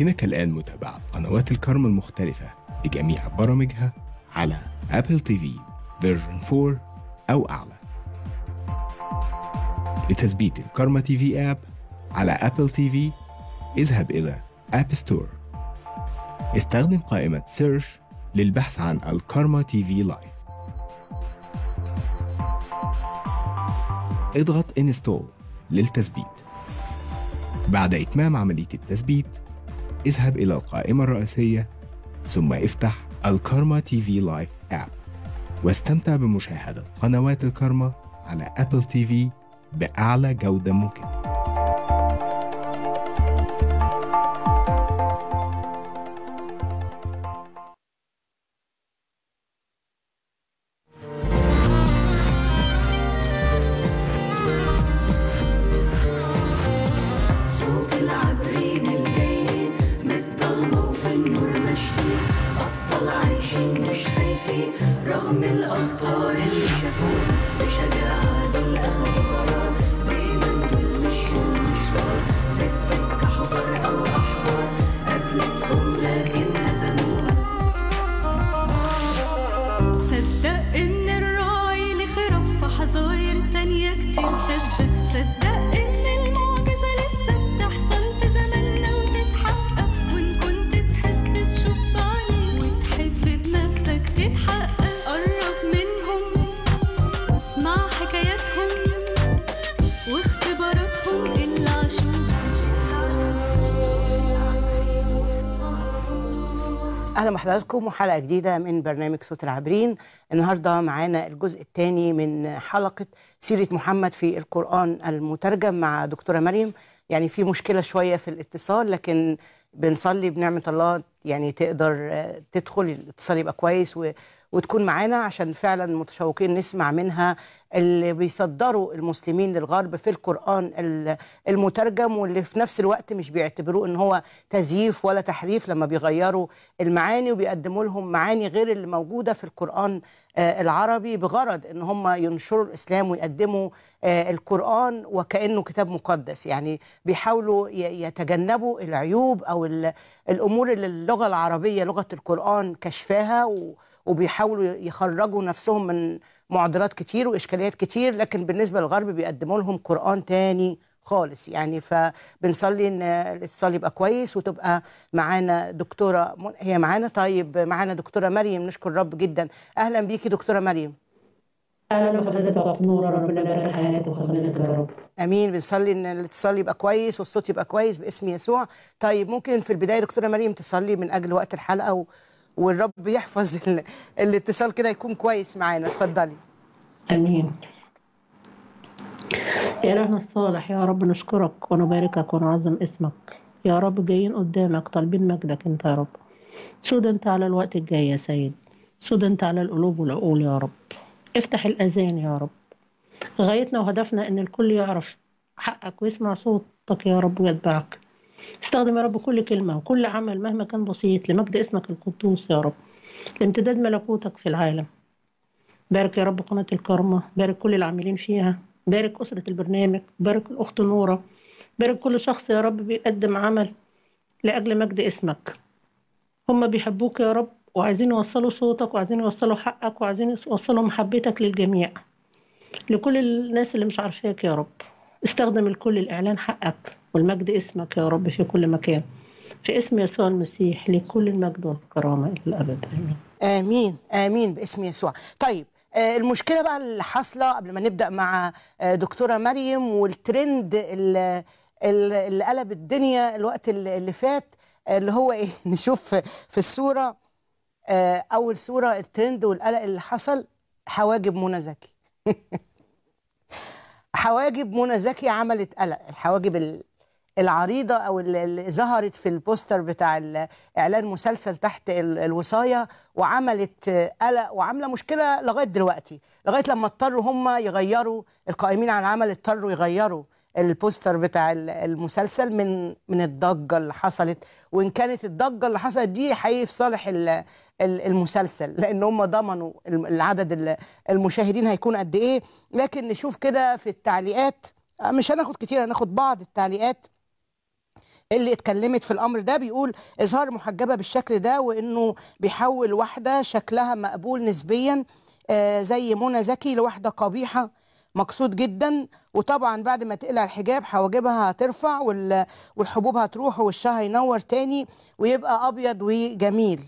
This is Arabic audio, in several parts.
يمكنك الآن متابعة قنوات الكرم المختلفة بجميع برامجها على أبل تي في فيرجن 4 أو أعلى لتثبيت الكارما تي في آب على أبل تي في اذهب إلى أب ستور استخدم قائمة سيرش للبحث عن الكارما تي في لايف اضغط انستول للتثبيت بعد إتمام عملية التثبيت اذهب إلى القائمة الرئيسية ثم افتح الكارما تي في لايف آب واستمتع بمشاهدة قنوات الكارما على أبل تي في بأعلى جودة ممكنة اهلا بحضراتكم وحلقه جديده من برنامج صوت العابرين النهارده معانا الجزء الثاني من حلقه سيره محمد في القران المترجم مع دكتوره مريم يعني في مشكله شويه في الاتصال لكن بنصلي بنعمه الله يعني تقدر تدخل الاتصال يبقى كويس وتكون معانا عشان فعلا متشوقين نسمع منها اللي بيصدروا المسلمين للغرب في القرآن المترجم واللي في نفس الوقت مش بيعتبروه ان هو تزييف ولا تحريف لما بيغيروا المعاني وبيقدموا لهم معاني غير اللي موجودة في القرآن آه، العربي بغرض ان هم ينشروا الاسلام ويقدموا آه، القرآن وكأنه كتاب مقدس يعني بيحاولوا يتجنبوا العيوب او الامور اللي اللغة العربية لغة القرآن كشفاها و وبيحاولوا يخرجوا نفسهم من معضلات كتير واشكاليات كتير لكن بالنسبه للغرب بيقدموا لهم قران تاني خالص يعني فبنصلي ان الاتصال يبقى كويس وتبقى معانا دكتوره هي معانا طيب معانا دكتوره مريم نشكر رب جدا اهلا بيكي دكتوره مريم اهلا بحضرتك يا نوره ربنا يبارك حياتك وحضرتك يا رب امين بنصلي ان الاتصال يبقى كويس والصوت يبقى كويس باسم يسوع طيب ممكن في البدايه دكتوره مريم تصلي من اجل وقت الحلقه و... والرب يحفظ الاتصال كده يكون كويس معانا اتفضلي امين يا إلهنا الصالح يا رب نشكرك ونباركك ونعظم اسمك يا رب جايين قدامك طالبين مجدك انت يا رب سود انت على الوقت الجاي يا سيد سود انت على القلوب والعقول يا رب افتح الأذان يا رب غايتنا وهدفنا ان الكل يعرف حقك ويسمع صوتك يا رب ويتبعك استخدم يا رب كل كلمة وكل عمل مهما كان بسيط لمجد اسمك القدوس يا رب لامتداد ملكوتك في العالم بارك يا رب قناة الكرمة بارك كل العاملين فيها بارك أسرة البرنامج بارك الأخت نورة بارك كل شخص يا رب بيقدم عمل لأجل مجد اسمك هم بيحبوك يا رب وعايزين يوصلوا صوتك وعايزين يوصلوا حقك وعايزين يوصلوا محبتك للجميع لكل الناس اللي مش عارفاك يا رب استخدم الكل الإعلان حقك والمجد اسمك يا رب في كل مكان في اسم يسوع المسيح لكل المجد والكرامة إلى الأبد آمين آمين آمين باسم يسوع طيب آه، المشكله بقى اللي حاصله قبل ما نبدا مع آه، دكتوره مريم والترند اللي, اللي قلب الدنيا الوقت اللي فات اللي هو ايه نشوف في الصوره آه، اول صوره الترند والقلق اللي حصل حواجب منى زكي حواجب منى زكي عملت قلق الحواجب العريضه او اللي ظهرت في البوستر بتاع اعلان مسلسل تحت الوصايه وعملت آه، قلق وعامله مشكله لغايه دلوقتي لغايه لما اضطروا هم يغيروا القائمين على العمل اضطروا يغيروا البوستر بتاع المسلسل من من الضجه اللي حصلت وان كانت الضجه اللي حصلت دي حقيقي في صالح المسلسل لان هم ضمنوا العدد المشاهدين هيكون قد ايه لكن نشوف كده في التعليقات آه، مش هناخد كتير هناخد بعض التعليقات اللي اتكلمت في الامر ده بيقول اظهار محجبه بالشكل ده وانه بيحول واحده شكلها مقبول نسبيا آه، زي منى زكي لواحده قبيحه مقصود جدا وطبعا بعد ما تقلع الحجاب حواجبها هترفع والحبوب هتروح ووشها هينور تاني ويبقى ابيض وجميل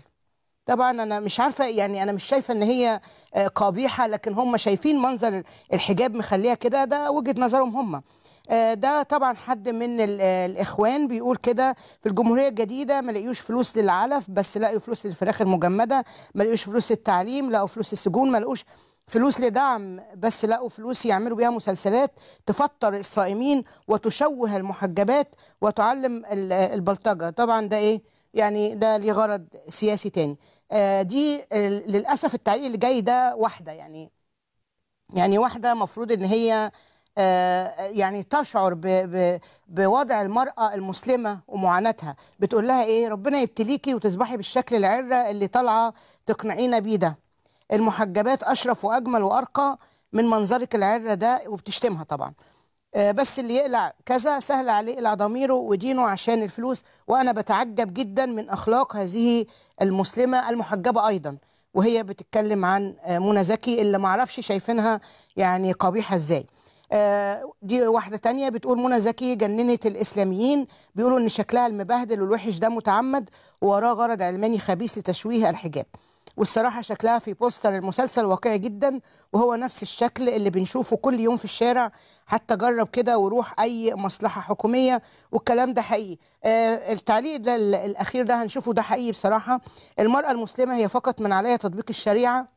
طبعا انا مش عارفه يعني انا مش شايفه ان هي آه، قبيحه لكن هم شايفين منظر الحجاب مخليها كده ده وجهه نظرهم هم آه، ده طبعا حد من آه، الاخوان بيقول كده في الجمهوريه الجديده ما لقيوش فلوس للعلف بس لقوا فلوس للفراخ المجمده ما لقوش فلوس للتعليم لقوا فلوس السجون ما لقوش فلوس لدعم بس لقوا فلوس يعملوا بيها مسلسلات تفطر الصائمين وتشوه المحجبات وتعلم آه، البلطجه طبعا ده ايه يعني ده ليه غرض سياسي تاني آه دي للاسف التعليق اللي جاي ده واحده يعني يعني واحده مفروض ان هي آه، يعني تشعر بوضع المرأة المسلمة ومعاناتها بتقول لها إيه ربنا يبتليكي وتصبحي بالشكل العرة اللي طالعة تقنعينا بيه ده المحجبات أشرف وأجمل وأرقى من منظرك العرة ده وبتشتمها طبعا آه، بس اللي يقلع كذا سهل عليه يقلع ضميره ودينه عشان الفلوس وأنا بتعجب جدا من أخلاق هذه المسلمة المحجبة أيضا وهي بتتكلم عن آه، منى زكي اللي معرفش شايفينها يعني قبيحة إزاي آه، دي واحدة تانية بتقول منى زكي جننت الإسلاميين بيقولوا إن شكلها المبهدل والوحش ده متعمد ووراه غرض علماني خبيث لتشويه الحجاب والصراحة شكلها في بوستر المسلسل واقعي جدا وهو نفس الشكل اللي بنشوفه كل يوم في الشارع حتى جرب كده وروح أي مصلحة حكومية والكلام ده حقيقي آه، التعليق ده الأخير ده هنشوفه ده حقيقي بصراحة المرأة المسلمة هي فقط من عليها تطبيق الشريعة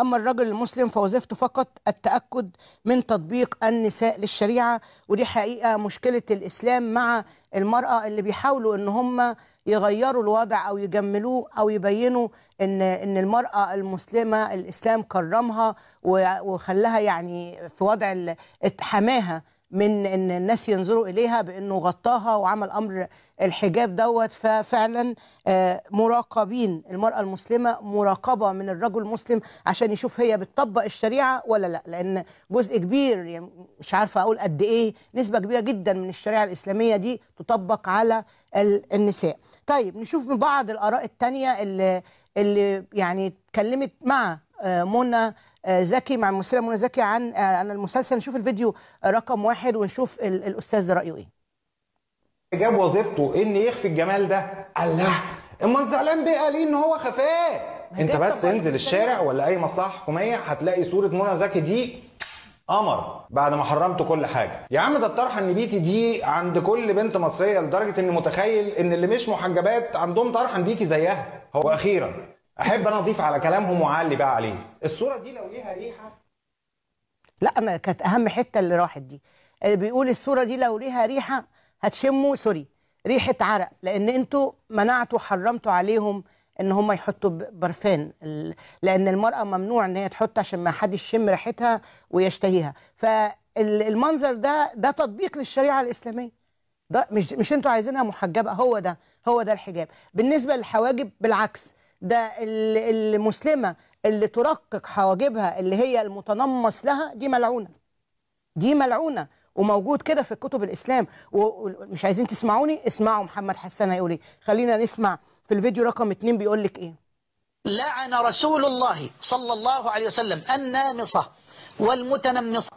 أما الرجل المسلم فوظيفته فقط التأكد من تطبيق النساء للشريعة ودي حقيقة مشكلة الإسلام مع المرأة اللي بيحاولوا إن هم يغيروا الوضع أو يجملوه أو يبينوا إن إن المرأة المسلمة الإسلام كرمها وخلاها يعني في وضع حماها من ان الناس ينظروا اليها بانه غطاها وعمل امر الحجاب دوت ففعلا آه، مراقبين المراه المسلمه مراقبه من الرجل المسلم عشان يشوف هي بتطبق الشريعه ولا لا لان جزء كبير يعني مش عارفه اقول قد ايه نسبه كبيره جدا من الشريعه الاسلاميه دي تطبق على النساء طيب نشوف من بعض الاراء الثانيه اللي اللي يعني اتكلمت مع آه، منى زكي آه، مع الممثله منى زكي عن آه، عن المسلسل نشوف الفيديو رقم واحد ونشوف الاستاذ ده رايه ايه جاب وظيفته ان يخفي الجمال ده الله امال زعلان بقى ليه إيه؟ ان هو خفاه انت بس انزل الشارع ولا اي مصلحه حكوميه هتلاقي صوره منى زكي دي قمر بعد ما حرمت كل حاجه يا عم ده الطرحه النبيتي دي عند كل بنت مصريه لدرجه اني متخيل ان اللي مش محجبات عندهم طرحه نبيتي زيها هو اخيرا احب انا اضيف على كلامهم واعلي بقى عليه الصوره دي لو ليها ريحه لا ما كانت اهم حته اللي راحت دي آه، بيقول الصوره دي لو ليها ريحه هتشموا سوري ريحه عرق لان انتوا منعتوا حرمتوا عليهم ان هم يحطوا برفان لان المراه ممنوع ان هي تحط عشان ما حدش يشم ريحتها ويشتهيها فالمنظر ده ده تطبيق للشريعه الاسلاميه ده مش مش انتوا عايزينها محجبه هو ده هو ده الحجاب بالنسبه للحواجب بالعكس ده المسلمه اللي ترقق حواجبها اللي هي المتنمص لها دي ملعونه دي ملعونه وموجود كده في كتب الاسلام ومش عايزين تسمعوني اسمعوا محمد حسان هيقول ايه خلينا نسمع في الفيديو رقم اتنين بيقول لك ايه لعن رسول الله صلى الله عليه وسلم النامصه والمتنمصه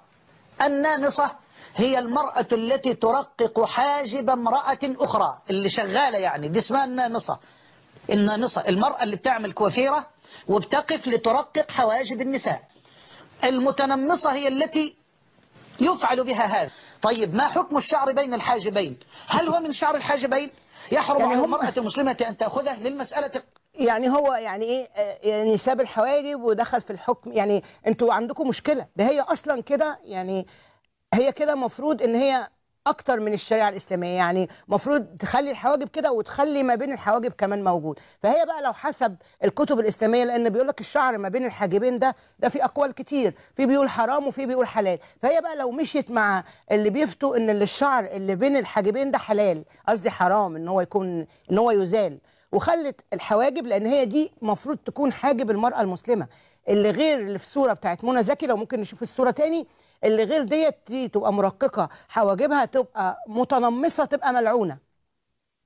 النامصه هي المرأة التي ترقق حاجب امرأة أخرى اللي شغالة يعني دي اسمها النامصة النامصة المرأة اللي بتعمل كوافيرة وبتقف لترقق حواجب النساء المتنمصة هي التي يفعل بها هذا طيب ما حكم الشعر بين الحاجبين هل هو من شعر الحاجبين يحرم يعني على المرأة المسلمة أن تأخذه للمسألة يعني هو يعني ايه آه، يعني ساب الحواجب ودخل في الحكم يعني انتوا عندكم مشكله ده هي اصلا كده يعني هي كده المفروض ان هي اكتر من الشريعه الاسلاميه يعني المفروض تخلي الحواجب كده وتخلي ما بين الحواجب كمان موجود فهي بقى لو حسب الكتب الاسلاميه لان بيقول لك الشعر ما بين الحاجبين ده ده في اقوال كتير في بيقول حرام وفي بيقول حلال فهي بقى لو مشيت مع اللي بيفتوا ان الشعر اللي بين الحاجبين ده حلال قصدي حرام ان هو يكون ان هو يزال وخلت الحواجب لان هي دي المفروض تكون حاجب المراه المسلمه اللي غير اللي في الصوره بتاعت منى زكي لو ممكن نشوف الصوره تاني اللي غير ديت دي تبقى مرققه حواجبها تبقى متنمصه تبقى ملعونه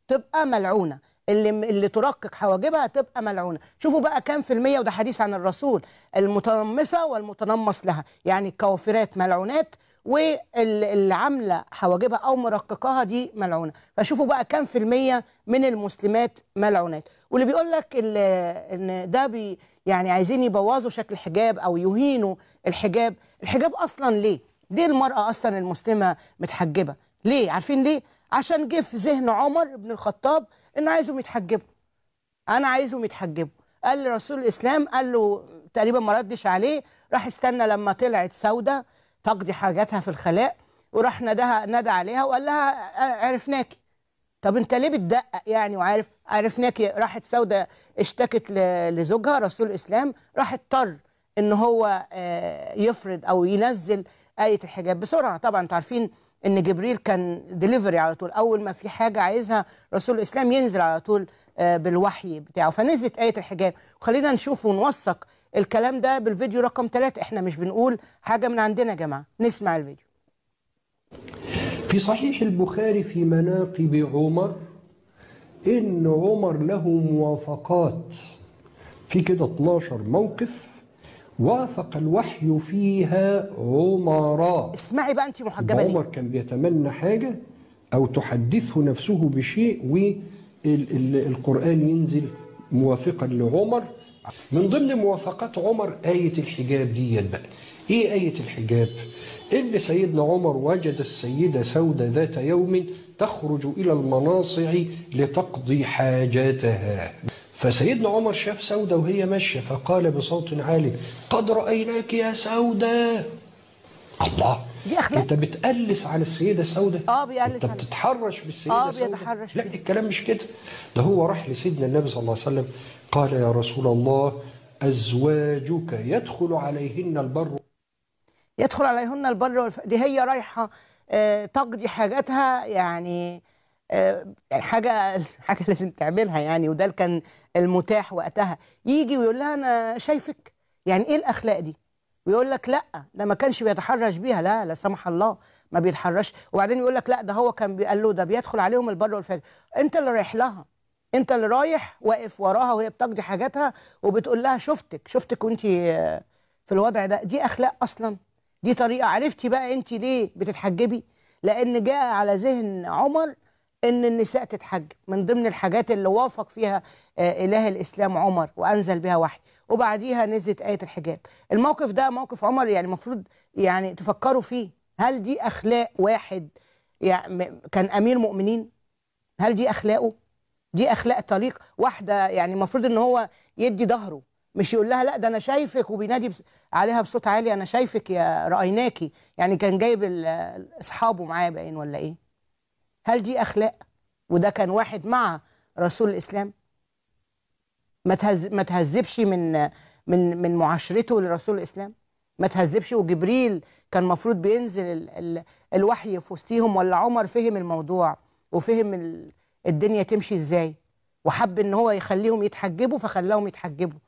تبقى ملعونه اللي اللي ترقق حواجبها تبقى ملعونه شوفوا بقى كام في الميه وده حديث عن الرسول المتنمصه والمتنمص لها يعني الكوافرات ملعونات واللي عامله حواجبها او مرققاها دي ملعونه فشوفوا بقى كام في الميه من المسلمات ملعونات واللي بيقول لك ان ده بي يعني عايزين يبوظوا شكل الحجاب او يهينوا الحجاب الحجاب اصلا ليه ليه المراه اصلا المسلمه متحجبه ليه عارفين ليه عشان جه في ذهن عمر بن الخطاب ان عايزهم يتحجبوا انا عايزهم يتحجبوا قال لرسول الاسلام قال له تقريبا ما ردش عليه راح استنى لما طلعت سودة تقضي حاجاتها في الخلاء وراح ندها ندى عليها وقال لها عرفناكي طب انت ليه بتدقق يعني وعارف عرفناك راحت سودة اشتكت لزوجها رسول الاسلام راح اضطر ان هو آه، يفرض او ينزل ايه الحجاب بسرعه طبعا انتوا عارفين ان جبريل كان ديليفري على طول اول ما في حاجه عايزها رسول الاسلام ينزل على طول آه، بالوحي بتاعه فنزلت ايه الحجاب خلينا نشوف ونوثق الكلام ده بالفيديو رقم ثلاثة احنا مش بنقول حاجه من عندنا يا جماعه نسمع الفيديو في صحيح البخاري في مناقب عمر إن عمر له موافقات في كده 12 موقف وافق الوحي فيها عمرا اسمعي بقى انت محجبه عمر كان بيتمنى حاجه او تحدثه نفسه بشيء والقران ينزل موافقا لعمر من ضمن موافقات عمر ايه الحجاب ديت بقى ايه ايه الحجاب إن سيدنا عمر وجد السيدة سودة ذات يوم تخرج إلى المناصع لتقضي حاجاتها فسيدنا عمر شاف سودة وهي ماشية فقال بصوت عالي قد رأيناك يا سودة الله دي اخلاق انت بتقلس على السيده سوده اه بيقلس انت بتتحرش بالسيده اه بيتحرش لا الكلام مش كده ده هو راح لسيدنا النبي صلى الله عليه وسلم قال يا رسول الله ازواجك يدخل عليهن البر يدخل عليهن البر والف... دي هي رايحه آه، تقضي حاجاتها يعني, آه، يعني حاجه حاجه لازم تعملها يعني وده كان المتاح وقتها يجي ويقول لها انا شايفك يعني ايه الاخلاق دي ويقول لك لا ده ما كانش بيتحرش بيها لا لا سمح الله ما بيتحرش وبعدين يقول لك لا ده هو كان قال له ده بيدخل عليهم البر والفجر انت اللي رايح لها انت اللي رايح واقف وراها وهي بتقضي حاجاتها وبتقول لها شفتك شفتك وانت آه، في الوضع ده دي اخلاق اصلا دي طريقه عرفتي بقى انت ليه بتتحجبي لان جاء على ذهن عمر ان النساء تتحجب من ضمن الحاجات اللي وافق فيها آه، اله الاسلام عمر وانزل بها وحي وبعديها نزلت ايه الحجاب الموقف ده موقف عمر يعني المفروض يعني تفكروا فيه هل دي اخلاق واحد يعني كان امير مؤمنين هل دي اخلاقه دي اخلاق طليق واحده يعني المفروض ان هو يدي ظهره مش يقول لها لا ده انا شايفك وبينادي بس عليها بصوت عالي انا شايفك يا رايناكي يعني كان جايب اصحابه معاه باين ولا ايه هل دي اخلاق وده كان واحد مع رسول الاسلام ما تهز ما تهذبش من من من معاشرته لرسول الاسلام ما تهذبش وجبريل كان المفروض بينزل ال ال الوحي في وسطيهم ولا عمر فهم الموضوع وفهم الدنيا تمشي ازاي وحب ان هو يخليهم يتحجبوا فخلاهم يتحجبوا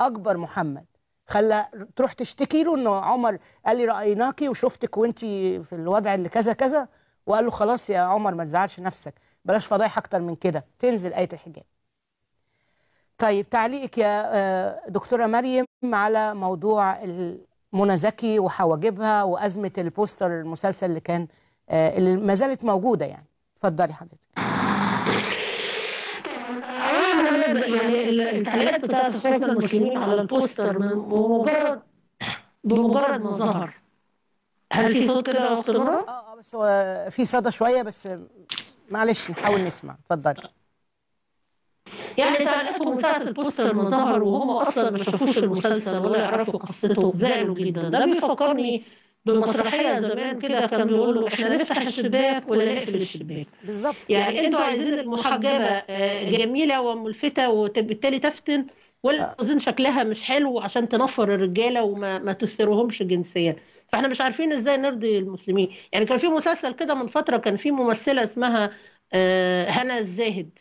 اكبر محمد خلى تروح تشتكي له ان عمر قال لي رايناكي وشفتك وانت في الوضع اللي كذا كذا وقال له خلاص يا عمر ما تزعلش نفسك بلاش فضايح اكتر من كده تنزل ايه الحجاب طيب تعليقك يا آه، دكتوره مريم على موضوع منى زكي وحواجبها وازمه البوستر المسلسل اللي كان آه، اللي ما زالت موجوده يعني اتفضلي حضرتك يعني, يعني التعليقات بتاعت اخواتنا المسلمين على البوستر من بمجرد بمجرد ما ظهر هل في صوت كده يا اخت اه اه بس هو في صدى شويه بس معلش نحاول نسمع اتفضلي يعني تعليقكم من ساعه البوستر ما ظهر وهم اصلا ما شافوش المسلسل ولا يعرفوا قصته زعلوا جدا ده بيفكرني بمسرحيه زمان كده كان بيقولوا احنا نفتح الشباك ولا نقفل الشباك بالظبط يعني انتوا عايزين المحجبه آه، جميله وملفته وبالتالي تفتن ولا عايزين شكلها مش حلو عشان تنفر الرجاله وما ما تثيرهمش جنسيا فاحنا مش عارفين ازاي نرضي المسلمين يعني كان في مسلسل كده من فتره كان في ممثله اسمها آه، هنا الزاهد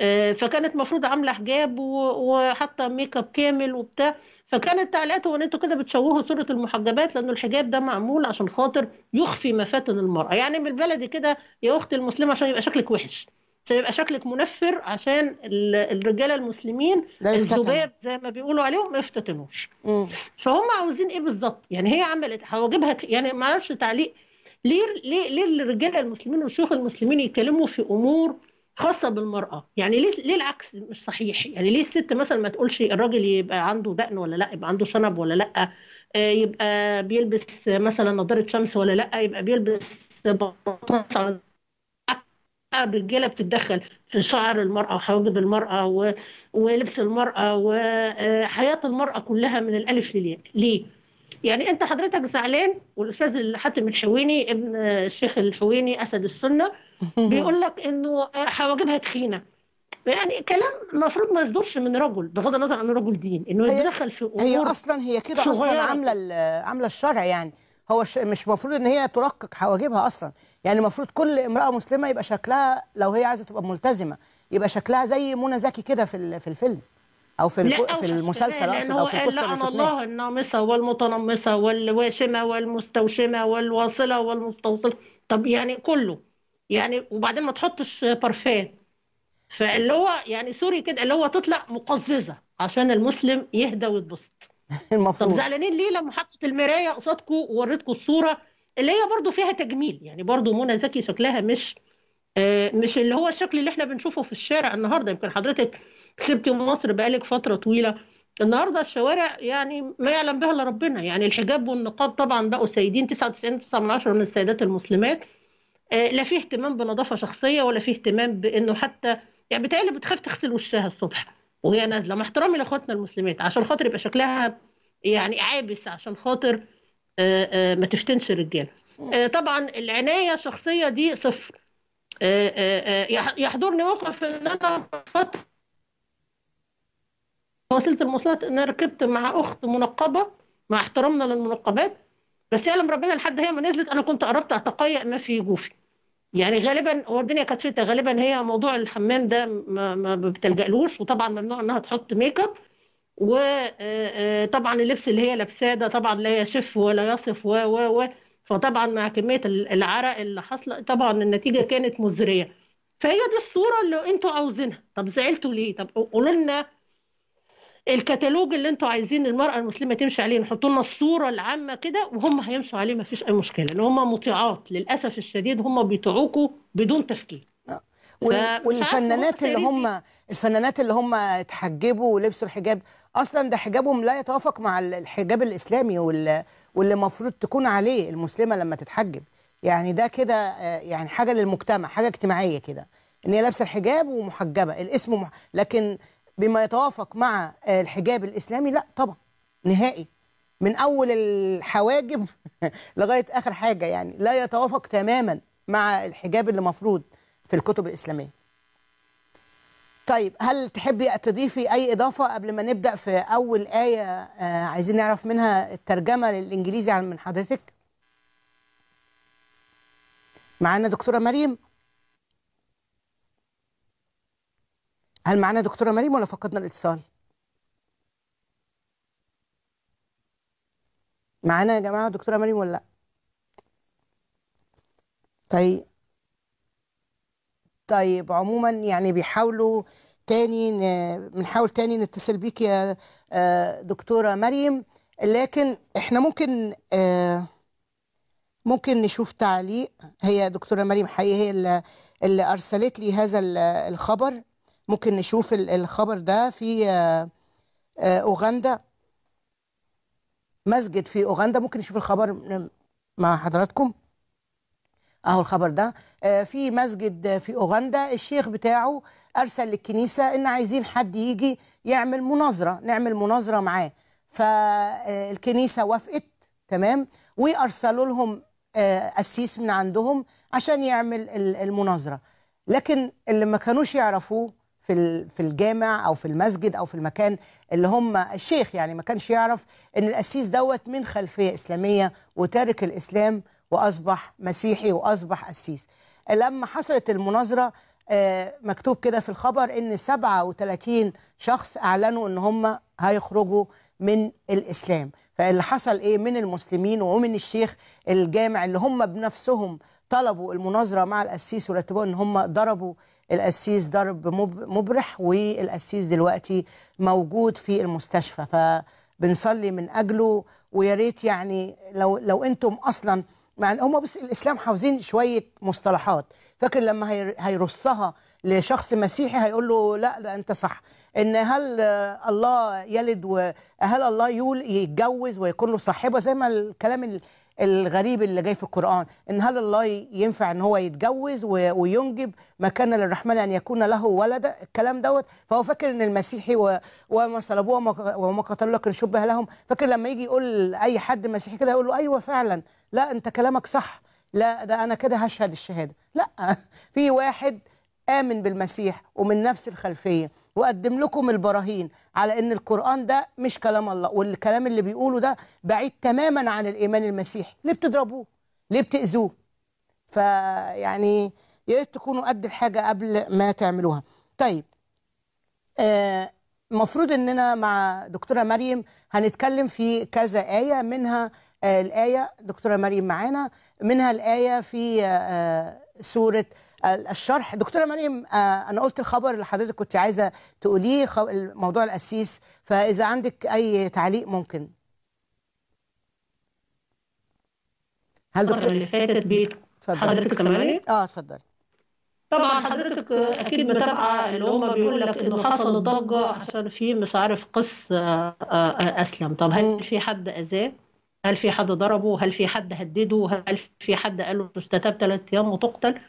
آه، فكانت المفروض عامله حجاب وحاطه ميك اب كامل وبتاع فكانت تعليقاته ان انتوا كده بتشوهوا صوره المحجبات لان الحجاب ده معمول عشان خاطر يخفي مفاتن المراه يعني من البلدي كده يا اختي المسلمه عشان يبقى شكلك وحش عشان يبقى شكلك منفر عشان الرجاله المسلمين الذباب زي ما بيقولوا عليهم ما يفتتنوش فهم عاوزين ايه بالظبط يعني هي عملت هواجبها يعني ما اعرفش تعليق ليه ليه ليه الرجاله المسلمين والشيوخ المسلمين يتكلموا في امور خاصه بالمراه يعني ليه ليه العكس مش صحيح يعني ليه الست مثلا ما تقولش الراجل يبقى عنده دقن ولا لا يبقى عنده شنب ولا لا آه، يبقى بيلبس مثلا نظاره شمس ولا لا يبقى بيلبس بطاطس الرجاله بتتدخل في شعر المراه وحواجب المراه و... ولبس المراه وحياه آه، المراه كلها من الالف للياء ليه؟ يعني انت حضرتك زعلان والاستاذ حاتم الحويني ابن الشيخ الحويني اسد السنه بيقول لك انه آه، حواجبها تخينه يعني كلام المفروض ما يصدرش من رجل بغض النظر عن رجل دين انه يتدخل في امور هي اصلا هي كده اصلا عامله عامله الشرع يعني هو مش المفروض ان هي ترقق حواجبها اصلا يعني المفروض كل امراه مسلمه يبقى شكلها لو هي عايزه تبقى ملتزمه يبقى شكلها زي منى زكي كده في في الفيلم او في أو في المسلسل اصلا او في القصه لعن الله النامصه والمتنمصه والواشمه والمستوشمه والواصله والمستوصله طب يعني كله يعني وبعدين ما تحطش بارفان فاللي هو يعني سوري كده اللي هو تطلع مقززه عشان المسلم يهدى ويتبسط المفروض طب زعلانين ليه لما حطت المرايه قصادكم ووريتكم الصوره اللي هي برضو فيها تجميل يعني برضو منى زكي شكلها مش آه، مش اللي هو الشكل اللي احنا بنشوفه في الشارع النهارده يمكن حضرتك سبتي مصر بقالك فتره طويله النهارده الشوارع يعني ما يعلم بها الا ربنا يعني الحجاب والنقاب طبعا بقوا سيدين 99.9 من السيدات المسلمات آه، لا فيه اهتمام بنظافه شخصيه ولا فيه اهتمام بانه حتى يعني بتهيألي بتخاف تغسل وشها الصبح وهي نازله مع احترامي لاخواتنا المسلمات عشان خاطر يبقى شكلها يعني عابس عشان خاطر آه، آه، ما تفتنش الرجاله طبعا العنايه الشخصيه دي صفر يحضرني موقف ان انا فتره وسيله المواصلات ان انا ركبت مع اخت منقبه مع احترامنا للمنقبات بس يعلم ربنا لحد هي ما نزلت انا كنت قربت اتقيأ ما في جوفي يعني غالبا هو الدنيا كانت شتا غالبا هي موضوع الحمام ده ما, ما بتلجألوش وطبعا ممنوع انها تحط ميك اب وطبعا اللبس اللي هي لابساه ده طبعا لا يشف ولا يصف و و و فطبعا مع كميه العرق اللي حاصله طبعا النتيجه كانت مزريه فهي دي الصوره اللي انتوا عاوزينها طب زعلتوا ليه طب قولوا لنا الكتالوج اللي انتوا عايزين المراه المسلمه تمشي عليه نحطوا لنا الصوره العامه كده وهم هيمشوا عليه ما فيش اي مشكله لان هم مطيعات للاسف الشديد هم بيطيعوكوا بدون تفكير آه. والفنانات اللي هم الفنانات اللي هم اتحجبوا ولبسوا الحجاب اصلا ده حجابهم لا يتوافق مع الحجاب الاسلامي واللي المفروض تكون عليه المسلمه لما تتحجب يعني ده كده آه، يعني حاجه للمجتمع حاجه اجتماعيه كده ان هي لابسه الحجاب ومحجبه الاسم مح... لكن بما يتوافق مع الحجاب الاسلامي لا طبعا نهائي من اول الحواجب لغايه اخر حاجه يعني لا يتوافق تماما مع الحجاب اللي مفروض في الكتب الاسلاميه طيب هل تحبي تضيفي اي اضافه قبل ما نبدا في اول ايه آه، عايزين نعرف منها الترجمه للانجليزي من حضرتك معانا دكتوره مريم هل معانا دكتوره مريم ولا فقدنا الاتصال معانا يا جماعه دكتوره مريم ولا لا طيب طيب عموما يعني بيحاولوا تاني بنحاول تاني نتصل بيك يا آه، دكتوره مريم لكن احنا ممكن آه، ممكن نشوف تعليق هي دكتوره مريم حقيقي هي اللي ارسلت لي هذا الخبر ممكن نشوف الخبر ده في آه، آه، اوغندا مسجد في اوغندا ممكن نشوف الخبر مع حضراتكم اهو الخبر ده آه، في مسجد في اوغندا الشيخ بتاعه ارسل للكنيسه ان عايزين حد يجي يعمل مناظره نعمل مناظره معاه فالكنيسه وافقت تمام وارسلوا لهم قسيس من عندهم عشان يعمل المناظره لكن اللي ما كانوش يعرفوه في في الجامع او في المسجد او في المكان اللي هم الشيخ يعني ما كانش يعرف ان القسيس دوت من خلفيه اسلاميه وتارك الاسلام واصبح مسيحي واصبح قسيس لما حصلت المناظره آه، مكتوب كده في الخبر ان 37 شخص اعلنوا ان هم هيخرجوا من الاسلام فاللي حصل ايه من المسلمين ومن الشيخ الجامع اللي هم بنفسهم طلبوا المناظره مع القسيس ورتبوها ان هم ضربوا القسيس ضرب مبرح والقسيس دلوقتي موجود في المستشفى فبنصلي من اجله ويا ريت يعني لو لو انتم اصلا ان هم بس الاسلام حافظين شويه مصطلحات فاكر لما هيرصها لشخص مسيحي هيقول له لا ده انت صح ان هل الله يلد وهل الله يول يتجوز ويكون له صاحبه زي ما الكلام الغريب اللي جاي في القرآن إن هل الله ينفع إن هو يتجوز وينجب ما كان للرحمن أن يكون له ولد الكلام دوت فهو فاكر إن المسيحي وما صلبوه وما قتلوه لكن شبه لهم فاكر لما يجي يقول أي حد مسيحي كده يقول له أيوه فعلا لا أنت كلامك صح لا ده أنا كده هشهد الشهادة لا في واحد آمن بالمسيح ومن نفس الخلفية واقدم لكم البراهين على ان القران ده مش كلام الله والكلام اللي بيقوله ده بعيد تماما عن الايمان المسيحي ليه بتضربوه ليه بتاذوه فيعني يا ريت تكونوا قد الحاجه قبل ما تعملوها طيب المفروض آه اننا مع دكتوره مريم هنتكلم في كذا ايه منها آه الايه دكتوره مريم معانا منها الايه في آه, آه، سوره الشرح دكتوره مريم آه، انا قلت الخبر اللي حضرتك كنت عايزه تقوليه موضوع القسيس فاذا عندك اي تعليق ممكن هل دكتور اللي فاتت بيت حضرتك كمان اه اتفضل طبعا حضرتك اكيد متابعه اللي هم بيقول لك انه حصل ضجه عشان في مش عارف قس آه، آه، اسلم طب هل في حد اذاه هل في حد ضربه هل في حد هدده هل في حد قال له استتاب ثلاث ايام وتقتل